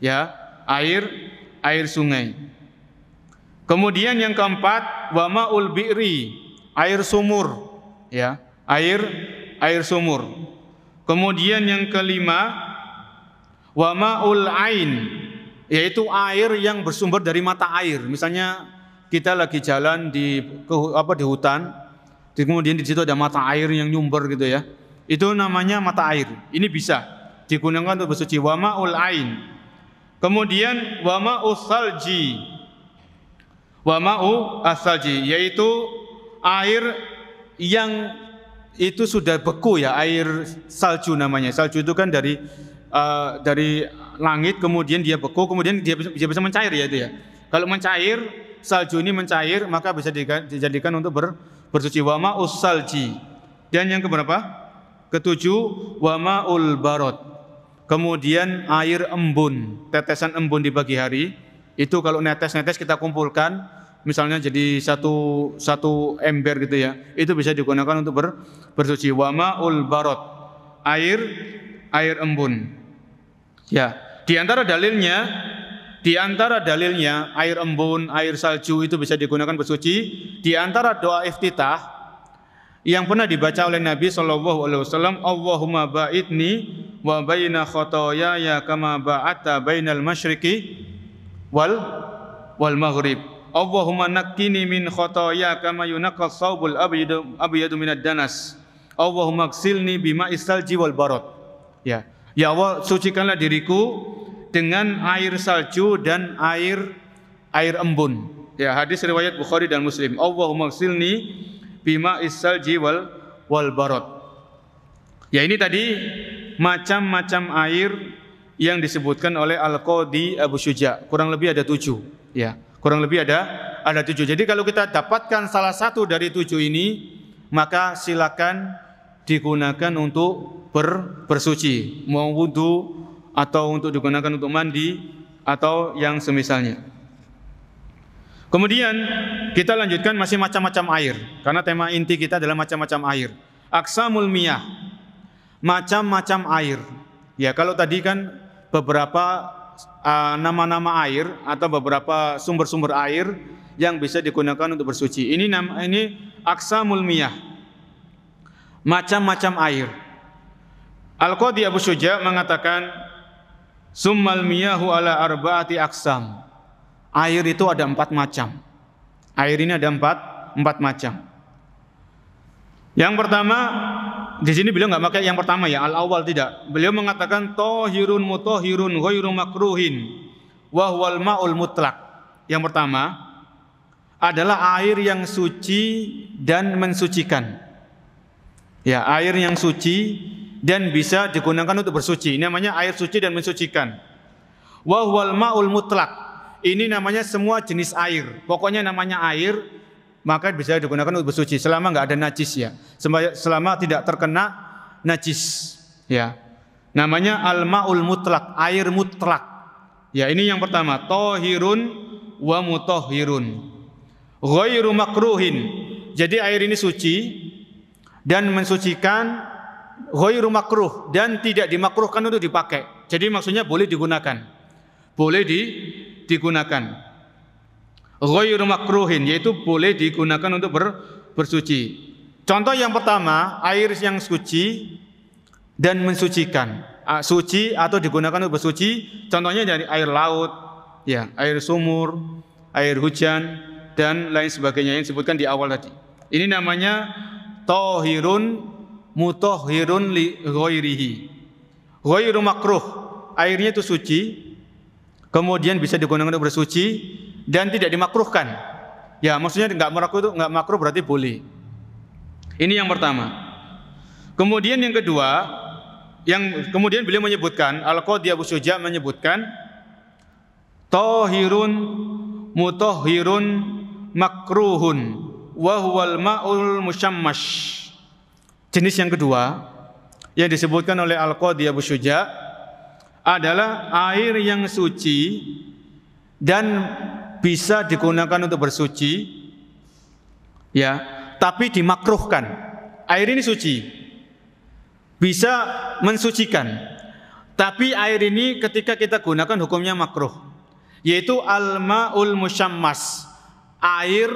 Speaker 1: ya air air sungai kemudian yang keempat wama bi'ri, air sumur ya air air sumur Kemudian yang kelima, wa ma'ul ain, yaitu air yang bersumber dari mata air. Misalnya kita lagi jalan di ke, apa di hutan, di, kemudian di situ ada mata air yang nyumber gitu ya. Itu namanya mata air. Ini bisa digunakan untuk bersuci wa ma'ul ain. Kemudian wa ma'us salji. Wa ma'u asalji yaitu air yang itu sudah beku ya air salju namanya. Salju itu kan dari uh, dari langit kemudian dia beku kemudian dia bisa, dia bisa mencair ya itu ya. Kalau mencair salju ini mencair maka bisa dijadikan untuk ber, bersuci wama salji Dan yang keberapa? Ketujuh wama ul barot. Kemudian air embun, tetesan embun di pagi hari itu kalau netes-netes kita kumpulkan misalnya jadi satu satu ember gitu ya itu bisa digunakan untuk ber, bersuci wama ul barot air air embun ya di antara dalilnya di dalilnya air embun air salju itu bisa digunakan bersuci di antara doa iftitah yang pernah dibaca oleh Nabi Shallallahu Alaihi Wasallam Allahumma ba'idni wa baina ya kama ba'atta bainal mashriki wal wal maghrib Allahumma nakkini min khotoya kama yunakal saubul abyadu, abyadu minad danas. Allahumma ksilni bima isalji wal barot. Ya. Ya Allah, sucikanlah diriku dengan air salju dan air air embun. Ya, hadis riwayat Bukhari dan Muslim. Allahumma ksilni bima isalji wal wal barot. Ya ini tadi macam-macam air yang disebutkan oleh Al-Qadi Abu Syuja. Kurang lebih ada tujuh. Ya. Kurang lebih ada ada tujuh. Jadi kalau kita dapatkan salah satu dari tujuh ini, maka silakan digunakan untuk ber, bersuci, mau wudhu atau untuk digunakan untuk mandi atau yang semisalnya. Kemudian kita lanjutkan masih macam-macam air karena tema inti kita adalah macam-macam air. aksa miyah. Macam-macam air. Ya, kalau tadi kan beberapa Uh, nama-nama uh, air atau beberapa sumber-sumber air yang bisa digunakan untuk bersuci. Ini nama ini aksa mulmiyah Macam-macam air. Al-Qadi Abu Suja mengatakan summal miyahu ala arba'ati aksam. Air itu ada empat macam. Air ini ada empat, empat macam. Yang pertama di sini beliau nggak pakai yang pertama ya, al awal tidak. Beliau mengatakan tohirun mutohirun ghairu makruhin wahwal ma'ul mutlak. Yang pertama adalah air yang suci dan mensucikan. Ya, air yang suci dan bisa digunakan untuk bersuci. Ini namanya air suci dan mensucikan. Wahwal ma'ul mutlak. Ini namanya semua jenis air. Pokoknya namanya air maka bisa digunakan untuk bersuci selama nggak ada najis ya. Selama tidak terkena najis ya. Namanya al-maul mutlak, air mutlak. Ya, ini yang pertama, tohirun wa mutohirun. Ghairu makruhin. Jadi air ini suci dan mensucikan ghairu makruh dan tidak dimakruhkan untuk dipakai. Jadi maksudnya boleh digunakan. Boleh di, digunakan ghairu makruhin yaitu boleh digunakan untuk ber, bersuci. Contoh yang pertama, air yang suci dan mensucikan. Suci atau digunakan untuk bersuci, contohnya dari air laut, ya, air sumur, air hujan dan lain sebagainya yang disebutkan di awal tadi. Ini namanya tohirun mutohirun li ghairihi. Ghairu makruh, airnya itu suci, kemudian bisa digunakan untuk bersuci, dan tidak dimakruhkan. Ya, maksudnya nggak makruh itu nggak makruh berarti boleh. Ini yang pertama. Kemudian yang kedua, yang kemudian beliau menyebutkan Al-Qadhi Abu Suja menyebutkan tahirun mutahhirun makruhun wa huwal ma'ul musyammash. Jenis yang kedua yang disebutkan oleh Al-Qadhi Abu Suja adalah air yang suci dan bisa digunakan untuk bersuci, ya, tapi dimakruhkan. Air ini suci, bisa mensucikan, tapi air ini ketika kita gunakan hukumnya makruh, yaitu al-ma'ul musyammas, air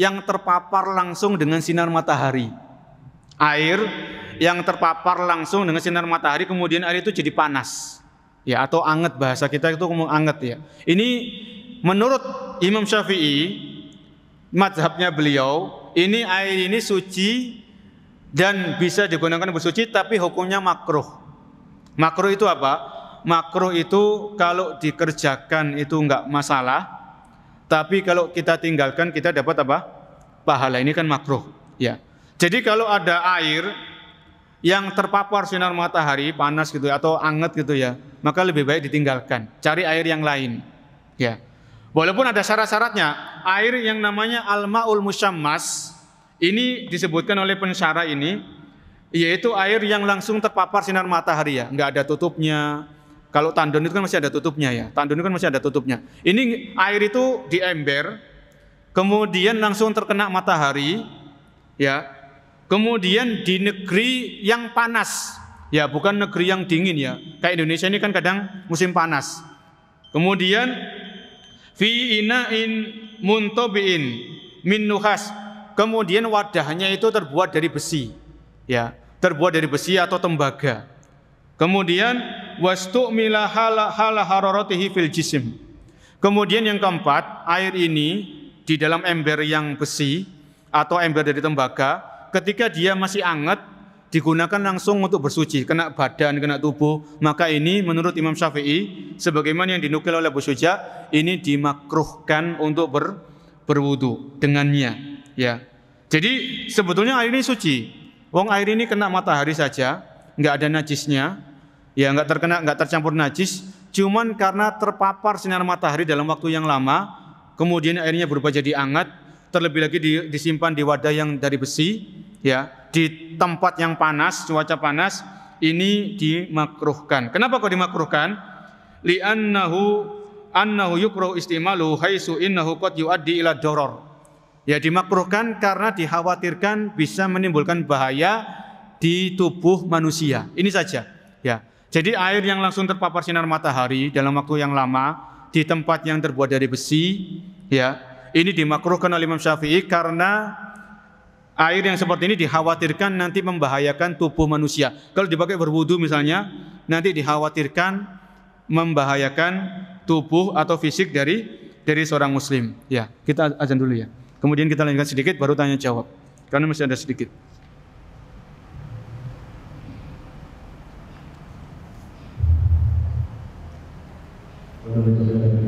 Speaker 1: yang terpapar langsung dengan sinar matahari. Air yang terpapar langsung dengan sinar matahari kemudian air itu jadi panas. Ya, atau anget bahasa kita itu anget ya. Ini menurut Imam Syafi'i madhabnya beliau ini air ini suci dan bisa digunakan bersuci tapi hukumnya makruh. Makruh itu apa? Makruh itu kalau dikerjakan itu enggak masalah. Tapi kalau kita tinggalkan kita dapat apa? Pahala ini kan makruh, ya. Jadi kalau ada air yang terpapar sinar matahari panas gitu atau anget gitu ya, maka lebih baik ditinggalkan. Cari air yang lain. Ya. Walaupun ada syarat-syaratnya, air yang namanya al-ma'ul musyammas ini disebutkan oleh pensyarah ini yaitu air yang langsung terpapar sinar matahari ya, nggak ada tutupnya. Kalau tandon itu kan masih ada tutupnya ya, tandon itu kan masih ada tutupnya. Ini air itu di ember, kemudian langsung terkena matahari, ya. Kemudian di negeri yang panas, ya bukan negeri yang dingin ya. Kayak Indonesia ini kan kadang musim panas. Kemudian fi ina'in muntabi'in min nuhas. Kemudian wadahnya itu terbuat dari besi, ya, terbuat dari besi atau tembaga. Kemudian wastu'mila hala hala hararatihi fil jisim. Kemudian yang keempat, air ini di dalam ember yang besi atau ember dari tembaga, ketika dia masih anget, digunakan langsung untuk bersuci, kena badan, kena tubuh, maka ini menurut Imam Syafi'i sebagaimana yang dinukil oleh Abu Suja, ini dimakruhkan untuk ber, berwudu dengannya, ya. Jadi sebetulnya air ini suci. Wong air ini kena matahari saja, nggak ada najisnya, ya nggak terkena, nggak tercampur najis. Cuman karena terpapar sinar matahari dalam waktu yang lama, kemudian airnya berubah jadi hangat terlebih lagi disimpan di wadah yang dari besi, ya di tempat yang panas, cuaca panas ini dimakruhkan. Kenapa kok dimakruhkan? li annahu yukruh istimalu haitsu innahu qad yuaddi ila doror. Ya dimakruhkan karena dikhawatirkan bisa menimbulkan bahaya di tubuh manusia. Ini saja, ya. Jadi air yang langsung terpapar sinar matahari dalam waktu yang lama di tempat yang terbuat dari besi, ya. Ini dimakruhkan oleh Imam Syafi'i karena Air yang seperti ini dikhawatirkan nanti membahayakan tubuh manusia. Kalau dipakai berwudu misalnya, nanti dikhawatirkan membahayakan tubuh atau fisik dari dari seorang muslim. Ya, kita azan dulu ya. Kemudian kita lanjutkan sedikit baru tanya jawab. Karena masih ada sedikit.
Speaker 2: Thank you.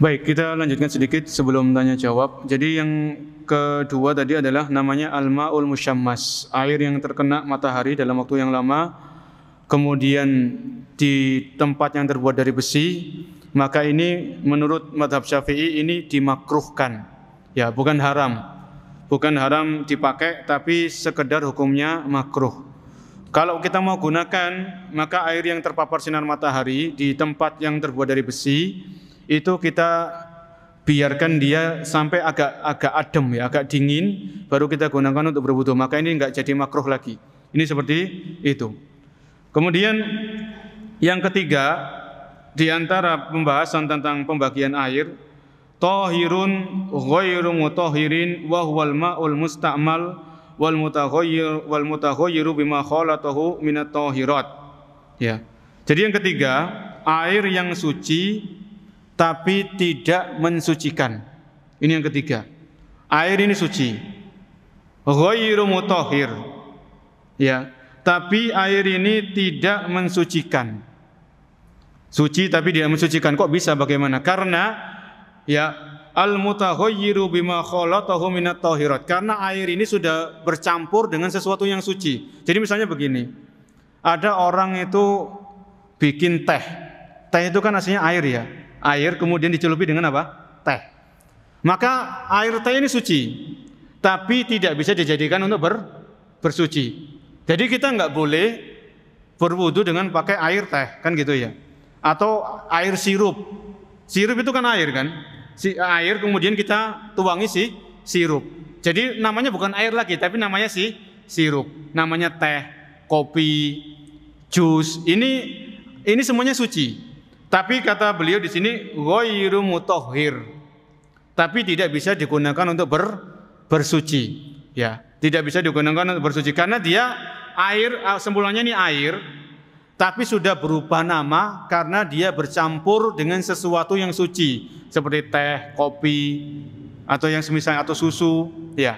Speaker 1: Baik, kita lanjutkan sedikit sebelum tanya jawab. Jadi yang kedua tadi adalah namanya al-ma'ul musyammas, air yang terkena matahari dalam waktu yang lama, kemudian di tempat yang terbuat dari besi, maka ini menurut madhab syafi'i ini dimakruhkan. Ya, bukan haram. Bukan haram dipakai, tapi sekedar hukumnya makruh. Kalau kita mau gunakan, maka air yang terpapar sinar matahari di tempat yang terbuat dari besi, itu kita biarkan dia sampai agak agak adem ya, agak dingin, baru kita gunakan untuk berwudu. Maka ini nggak jadi makruh lagi. Ini seperti itu. Kemudian yang ketiga di antara pembahasan tentang pembagian air, tahirun ghairu mutahhirin wa huwal ma'ul musta'mal wal mutaghayyir wal mutaghayyiru bima khalatahu minat tahirat. Ya. Jadi yang ketiga, air yang suci tapi tidak mensucikan. Ini yang ketiga. Air ini suci. Ghairu mutahhir. Ya, tapi air ini tidak mensucikan. Suci tapi tidak mensucikan. Kok bisa bagaimana? Karena ya al mutahayyiru bima khalatahu minat tahirat. Karena air ini sudah bercampur dengan sesuatu yang suci. Jadi misalnya begini. Ada orang itu bikin teh. Teh itu kan aslinya air ya air kemudian dicelupi dengan apa? Teh. Maka air teh ini suci, tapi tidak bisa dijadikan untuk ber, bersuci. Jadi kita nggak boleh berwudu dengan pakai air teh, kan gitu ya? Atau air sirup. Sirup itu kan air kan? Si air kemudian kita tuangi si sirup. Jadi namanya bukan air lagi, tapi namanya si sirup. Namanya teh, kopi, jus. Ini ini semuanya suci. Tapi kata beliau di sini ghairu mutahhir. Tapi tidak bisa digunakan untuk ber, bersuci, ya. Tidak bisa digunakan untuk bersuci karena dia air eh, sembulannya ini air tapi sudah berubah nama karena dia bercampur dengan sesuatu yang suci seperti teh, kopi atau yang semisal atau susu, ya.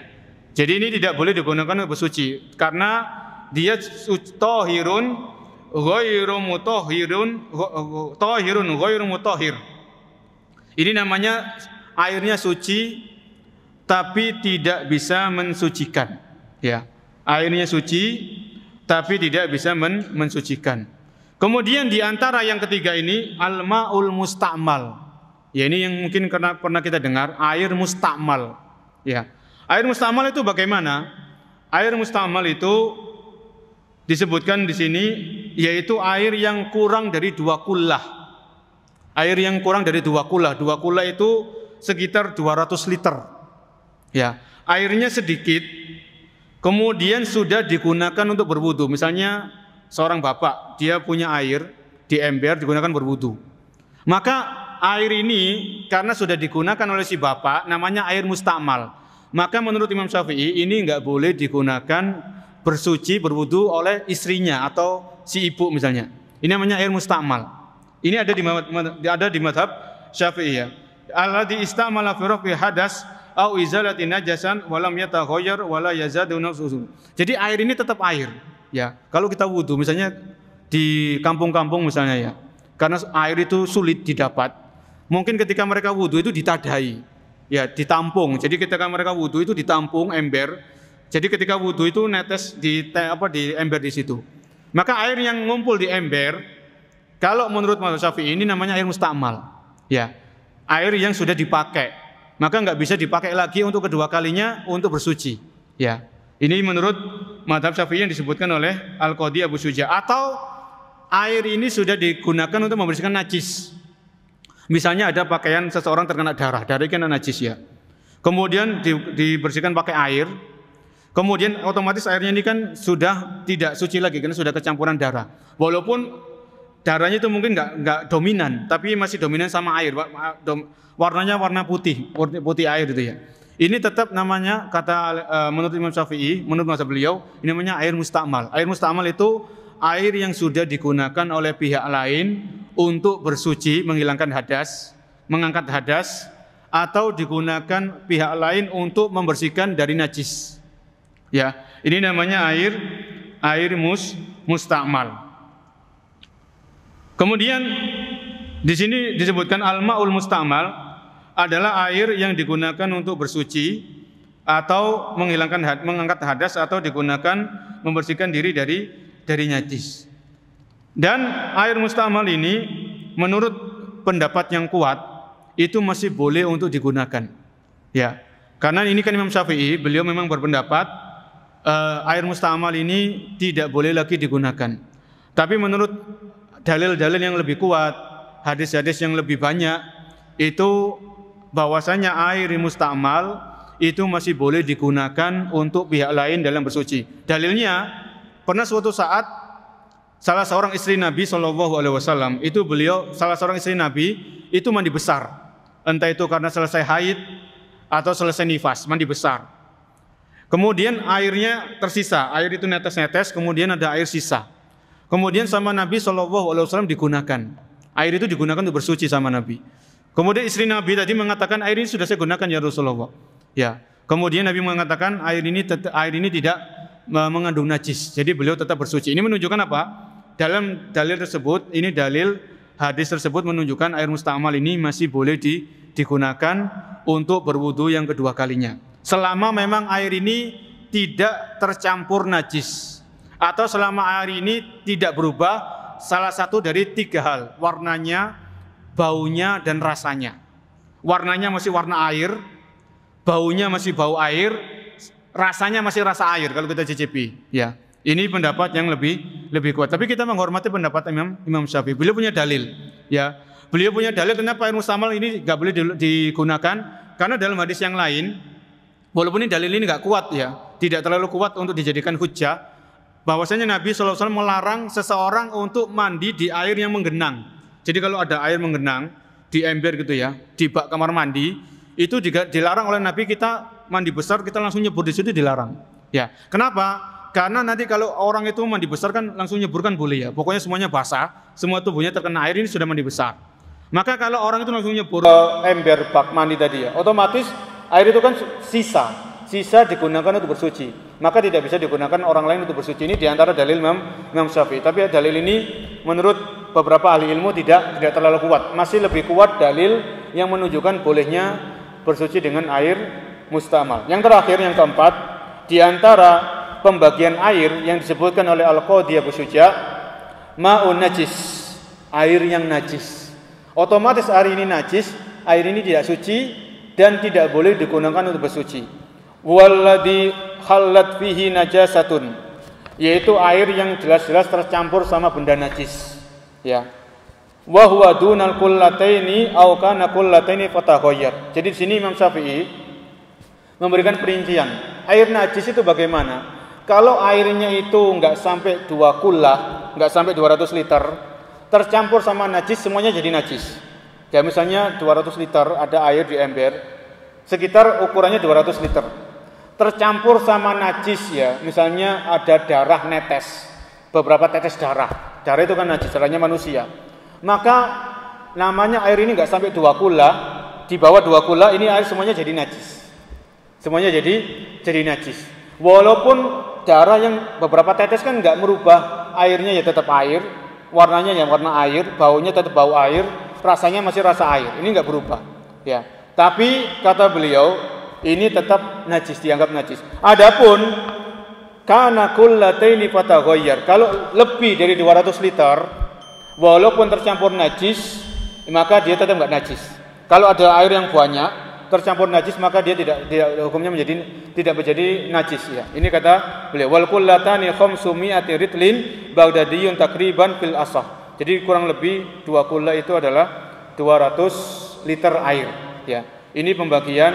Speaker 1: Jadi ini tidak boleh digunakan untuk bersuci karena dia tohirun ghairu mutahhirun tahirun ghairu mutahhir. Ini namanya airnya suci tapi tidak bisa mensucikan. Ya, airnya suci tapi tidak bisa men mensucikan. Kemudian di antara yang ketiga ini al-maul mustamal. Ya ini yang mungkin karena pernah kita dengar air mustamal. Ya. Air mustamal itu bagaimana? Air mustamal itu disebutkan di sini yaitu air yang kurang dari dua kullah. Air yang kurang dari dua kullah. Dua kullah itu sekitar 200 liter. Ya, airnya sedikit. Kemudian sudah digunakan untuk berwudu. Misalnya seorang bapak dia punya air di ember digunakan berwudu. Maka air ini karena sudah digunakan oleh si bapak namanya air mustakmal. Maka menurut Imam Syafi'i ini nggak boleh digunakan bersuci berwudu oleh istrinya atau si ibu misalnya. Ini namanya air mustamal. Ini ada di ada di madhab Syafi'i ya. Alladhi istamala fi rafi hadas au izalati najasan walam yataghayyar wala yazadu nafsuhu. Jadi air ini tetap air ya. Kalau kita wudhu misalnya di kampung-kampung misalnya ya. Karena air itu sulit didapat. Mungkin ketika mereka wudhu itu ditadai. Ya, ditampung. Jadi ketika mereka wudhu itu ditampung ember. Jadi ketika wudhu itu netes di apa di ember di situ. Maka air yang ngumpul di ember, kalau menurut Mazhab Syafi'i ini namanya air mustakmal, ya air yang sudah dipakai, maka nggak bisa dipakai lagi untuk kedua kalinya untuk bersuci, ya. Ini menurut Madhab Syafi'i yang disebutkan oleh Al Qadi Abu Suja atau air ini sudah digunakan untuk membersihkan najis. Misalnya ada pakaian seseorang terkena darah, darah kan najis ya. Kemudian dibersihkan pakai air, Kemudian otomatis airnya ini kan sudah tidak suci lagi karena sudah kecampuran darah. Walaupun darahnya itu mungkin nggak nggak dominan, tapi masih dominan sama air. Warnanya warna putih, putih air itu ya. Ini tetap namanya kata e, menurut Imam Syafi'i, menurut masa beliau, ini namanya air mustamal. Air mustamal itu air yang sudah digunakan oleh pihak lain untuk bersuci, menghilangkan hadas, mengangkat hadas, atau digunakan pihak lain untuk membersihkan dari najis. Ya, ini namanya air air mus mustakmal. Kemudian di sini disebutkan al-maul mustakmal adalah air yang digunakan untuk bersuci atau menghilangkan had, mengangkat hadas atau digunakan membersihkan diri dari dari najis. Dan air mustamal ini menurut pendapat yang kuat itu masih boleh untuk digunakan. Ya. Karena ini kan Imam Syafi'i, beliau memang berpendapat uh, air mustamal ini tidak boleh lagi digunakan. Tapi menurut dalil-dalil yang lebih kuat, hadis-hadis yang lebih banyak, itu bahwasanya air mustamal itu masih boleh digunakan untuk pihak lain dalam bersuci. Dalilnya pernah suatu saat salah seorang istri Nabi Shallallahu Alaihi Wasallam itu beliau salah seorang istri Nabi itu mandi besar, entah itu karena selesai haid atau selesai nifas mandi besar. Kemudian airnya tersisa, air itu netes-netes, kemudian ada air sisa. Kemudian sama Nabi Shallallahu Alaihi Wasallam digunakan. Air itu digunakan untuk bersuci sama Nabi. Kemudian istri Nabi tadi mengatakan air ini sudah saya gunakan ya Rasulullah. Ya. Kemudian Nabi mengatakan air ini air ini tidak e, mengandung najis. Jadi beliau tetap bersuci. Ini menunjukkan apa? Dalam dalil tersebut, ini dalil hadis tersebut menunjukkan air mustamal ini masih boleh digunakan untuk berwudu yang kedua kalinya. Selama memang air ini tidak tercampur najis atau selama air ini tidak berubah salah satu dari tiga hal, warnanya, baunya dan rasanya. Warnanya masih warna air, baunya masih bau air, rasanya masih rasa air kalau kita cicipi, ya. Ini pendapat yang lebih lebih kuat. Tapi kita menghormati pendapat Imam Imam Syafi'i. Beliau punya dalil, ya. Beliau punya dalil kenapa air mustamal ini nggak boleh digunakan karena dalam hadis yang lain Walaupun ini dalil ini nggak kuat ya, tidak terlalu kuat untuk dijadikan hujah, bahwasanya Nabi SAW melarang seseorang untuk mandi di air yang menggenang. Jadi kalau ada air menggenang di ember gitu ya, di bak kamar mandi, itu juga dilarang oleh Nabi kita mandi besar kita langsung nyebur di situ dilarang. Ya, kenapa? Karena nanti kalau orang itu mandi besar kan langsung nyebur kan boleh ya. Pokoknya semuanya basah, semua tubuhnya terkena air ini sudah mandi besar. Maka kalau orang itu langsung nyebur ember bak mandi tadi ya, otomatis Air itu kan sisa, sisa digunakan untuk bersuci. Maka tidak bisa digunakan orang lain untuk bersuci. Ini diantara dalil Imam, Imam Syafi'i. Tapi dalil ini menurut beberapa ahli ilmu tidak tidak terlalu kuat. Masih lebih kuat dalil yang menunjukkan bolehnya bersuci dengan air mustamal. Yang terakhir yang keempat, diantara pembagian air yang disebutkan oleh Al-Qadhi Abu Syuja, ma'un najis, air yang najis. Otomatis air ini najis, air ini tidak suci, dan tidak boleh digunakan untuk bersuci. Walladhi khallat fihi najasatun yaitu air yang jelas-jelas tercampur sama benda najis. Ya. Wa huwa dunal kullataini aw kana kullataini fatahayyar. Jadi di sini Imam Syafi'i memberikan perincian. Air najis itu bagaimana? Kalau airnya itu nggak sampai dua kullah, nggak sampai 200 liter, tercampur sama najis semuanya jadi najis. Ya misalnya 200 liter ada air di ember, sekitar ukurannya 200 liter. Tercampur sama najis ya, misalnya ada darah netes, beberapa tetes darah. Darah itu kan najis, caranya manusia. Maka namanya air ini nggak sampai dua kula, di bawah dua kula ini air semuanya jadi najis. Semuanya jadi jadi najis. Walaupun darah yang beberapa tetes kan nggak merubah airnya ya tetap air, warnanya ya warna air, baunya tetap bau air, rasanya masih rasa air. Ini nggak berubah. Ya. Tapi kata beliau ini tetap najis dianggap najis. Adapun karena kullataini fataghayyar. Kalau lebih dari 200 liter walaupun tercampur najis maka dia tetap nggak najis. Kalau ada air yang banyak tercampur najis maka dia tidak, tidak hukumnya menjadi tidak menjadi najis ya. Ini kata beliau wal kullatani khamsumi'ati ritlin bagdadiyun takriban fil asah. Jadi kurang lebih dua kula itu adalah 200 liter air. Ya, ini pembagian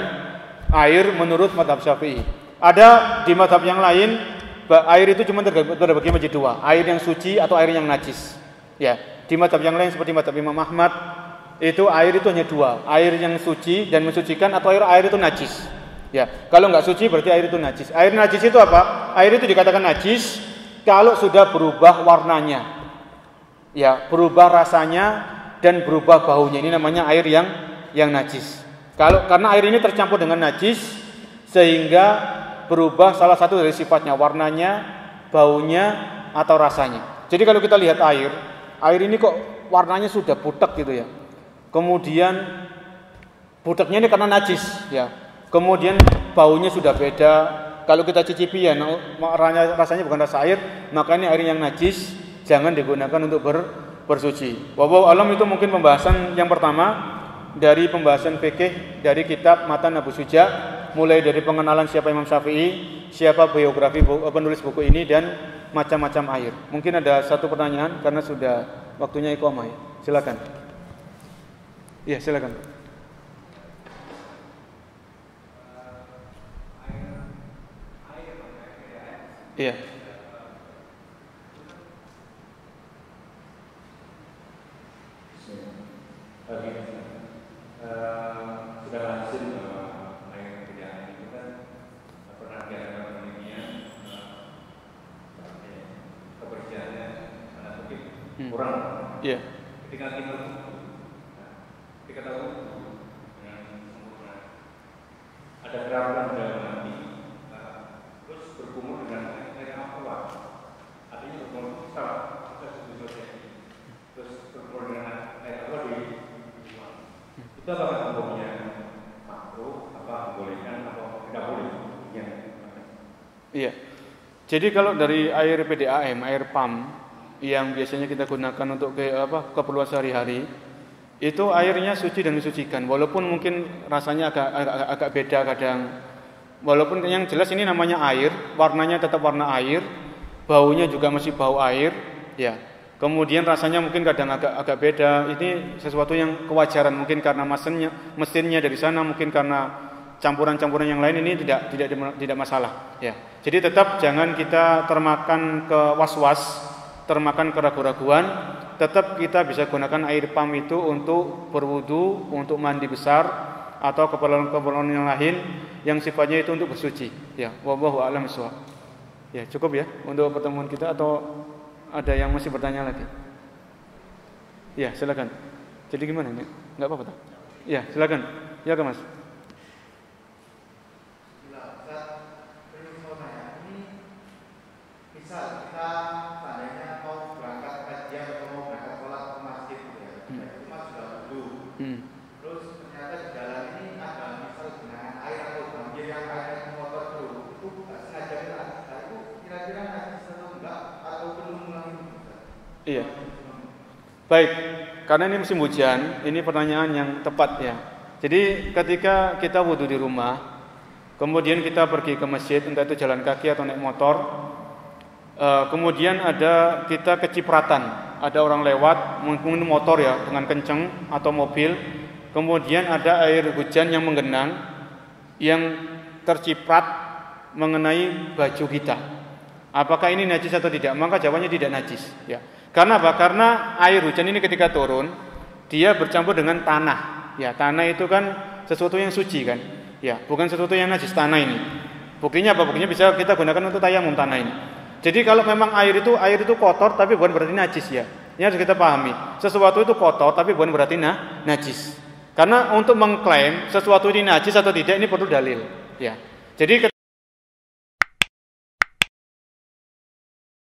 Speaker 1: air menurut madhab syafi'i. Ada di madhab yang lain air itu cuma terbagi menjadi dua, air yang suci atau air yang najis. Ya, di madhab yang lain seperti madhab Imam Ahmad itu air itu hanya dua, air yang suci dan mensucikan atau air air itu najis. Ya, kalau nggak suci berarti air itu najis. Air najis itu apa? Air itu dikatakan najis kalau sudah berubah warnanya ya berubah rasanya dan berubah baunya. Ini namanya air yang yang najis. Kalau karena air ini tercampur dengan najis sehingga berubah salah satu dari sifatnya, warnanya, baunya atau rasanya. Jadi kalau kita lihat air, air ini kok warnanya sudah butek gitu ya. Kemudian buteknya ini karena najis ya. Kemudian baunya sudah beda. Kalau kita cicipi ya rasanya bukan rasa air, maka ini air yang najis jangan digunakan untuk ber, bersuci. Wabah alam itu mungkin pembahasan yang pertama dari pembahasan PK dari kitab Mata Abu Suja mulai dari pengenalan siapa Imam Syafi'i, siapa biografi eh, penulis buku ini dan macam-macam air. Mungkin ada satu pertanyaan karena sudah waktunya iqamah ya. Silakan. Iya, silakan. Iya. Yeah. bagi uh, sudah lazim bahwa layanan itu kan pernah diadakan hmm. kurang yeah. ketika kita nah, ketika tahu dengan sempurna ada gerakan dalam hati nah, terus berkumur dengan kayak apa artinya berkumul sama kita terus berkumul dengan dalam hukumnya makruh apa bolehkan atau tidak boleh? Ya. Iya. Jadi kalau dari air PDAM, air pam yang biasanya kita gunakan untuk ke, apa, keperluan sehari-hari, itu airnya suci dan disucikan. Walaupun mungkin rasanya agak agak, agak beda kadang. Walaupun yang jelas ini namanya air, warnanya tetap warna air, baunya juga masih bau air, ya. Kemudian rasanya mungkin kadang agak agak beda. Ini sesuatu yang kewajaran mungkin karena mesinnya mesinnya dari sana mungkin karena campuran-campuran yang lain ini tidak tidak tidak masalah ya. Jadi tetap jangan kita termakan ke was-was, termakan keraguan raguan tetap kita bisa gunakan air pam itu untuk berwudu, untuk mandi besar atau keperluan-keperluan yang lain yang sifatnya itu untuk bersuci ya. Wallahu a'lam Ya, cukup ya untuk pertemuan kita atau ada yang masih bertanya lagi? Ya, silakan. Jadi gimana ini? Enggak apa-apa Ya, silakan. Ya, Mas. Baik, karena ini musim hujan, ini pertanyaan yang tepat ya. Jadi ketika kita wudhu di rumah, kemudian kita pergi ke masjid, entah itu jalan kaki atau naik motor, eh, kemudian ada kita kecipratan, ada orang lewat, mungkin motor ya dengan kenceng atau mobil, kemudian ada air hujan yang menggenang, yang terciprat mengenai baju kita. Apakah ini najis atau tidak? Maka jawabannya tidak najis. Ya. Karena apa? Karena air hujan ini ketika turun, dia bercampur dengan tanah. Ya, tanah itu kan sesuatu yang suci kan. Ya, bukan sesuatu yang najis tanah ini. Buktinya apa? Buktinya bisa kita gunakan untuk tayamum tanah ini. Jadi kalau memang air itu air itu kotor tapi bukan berarti najis ya. Ini harus kita pahami. Sesuatu itu kotor tapi bukan berarti nah, najis. Karena untuk mengklaim sesuatu ini najis atau tidak ini perlu dalil. Ya. Jadi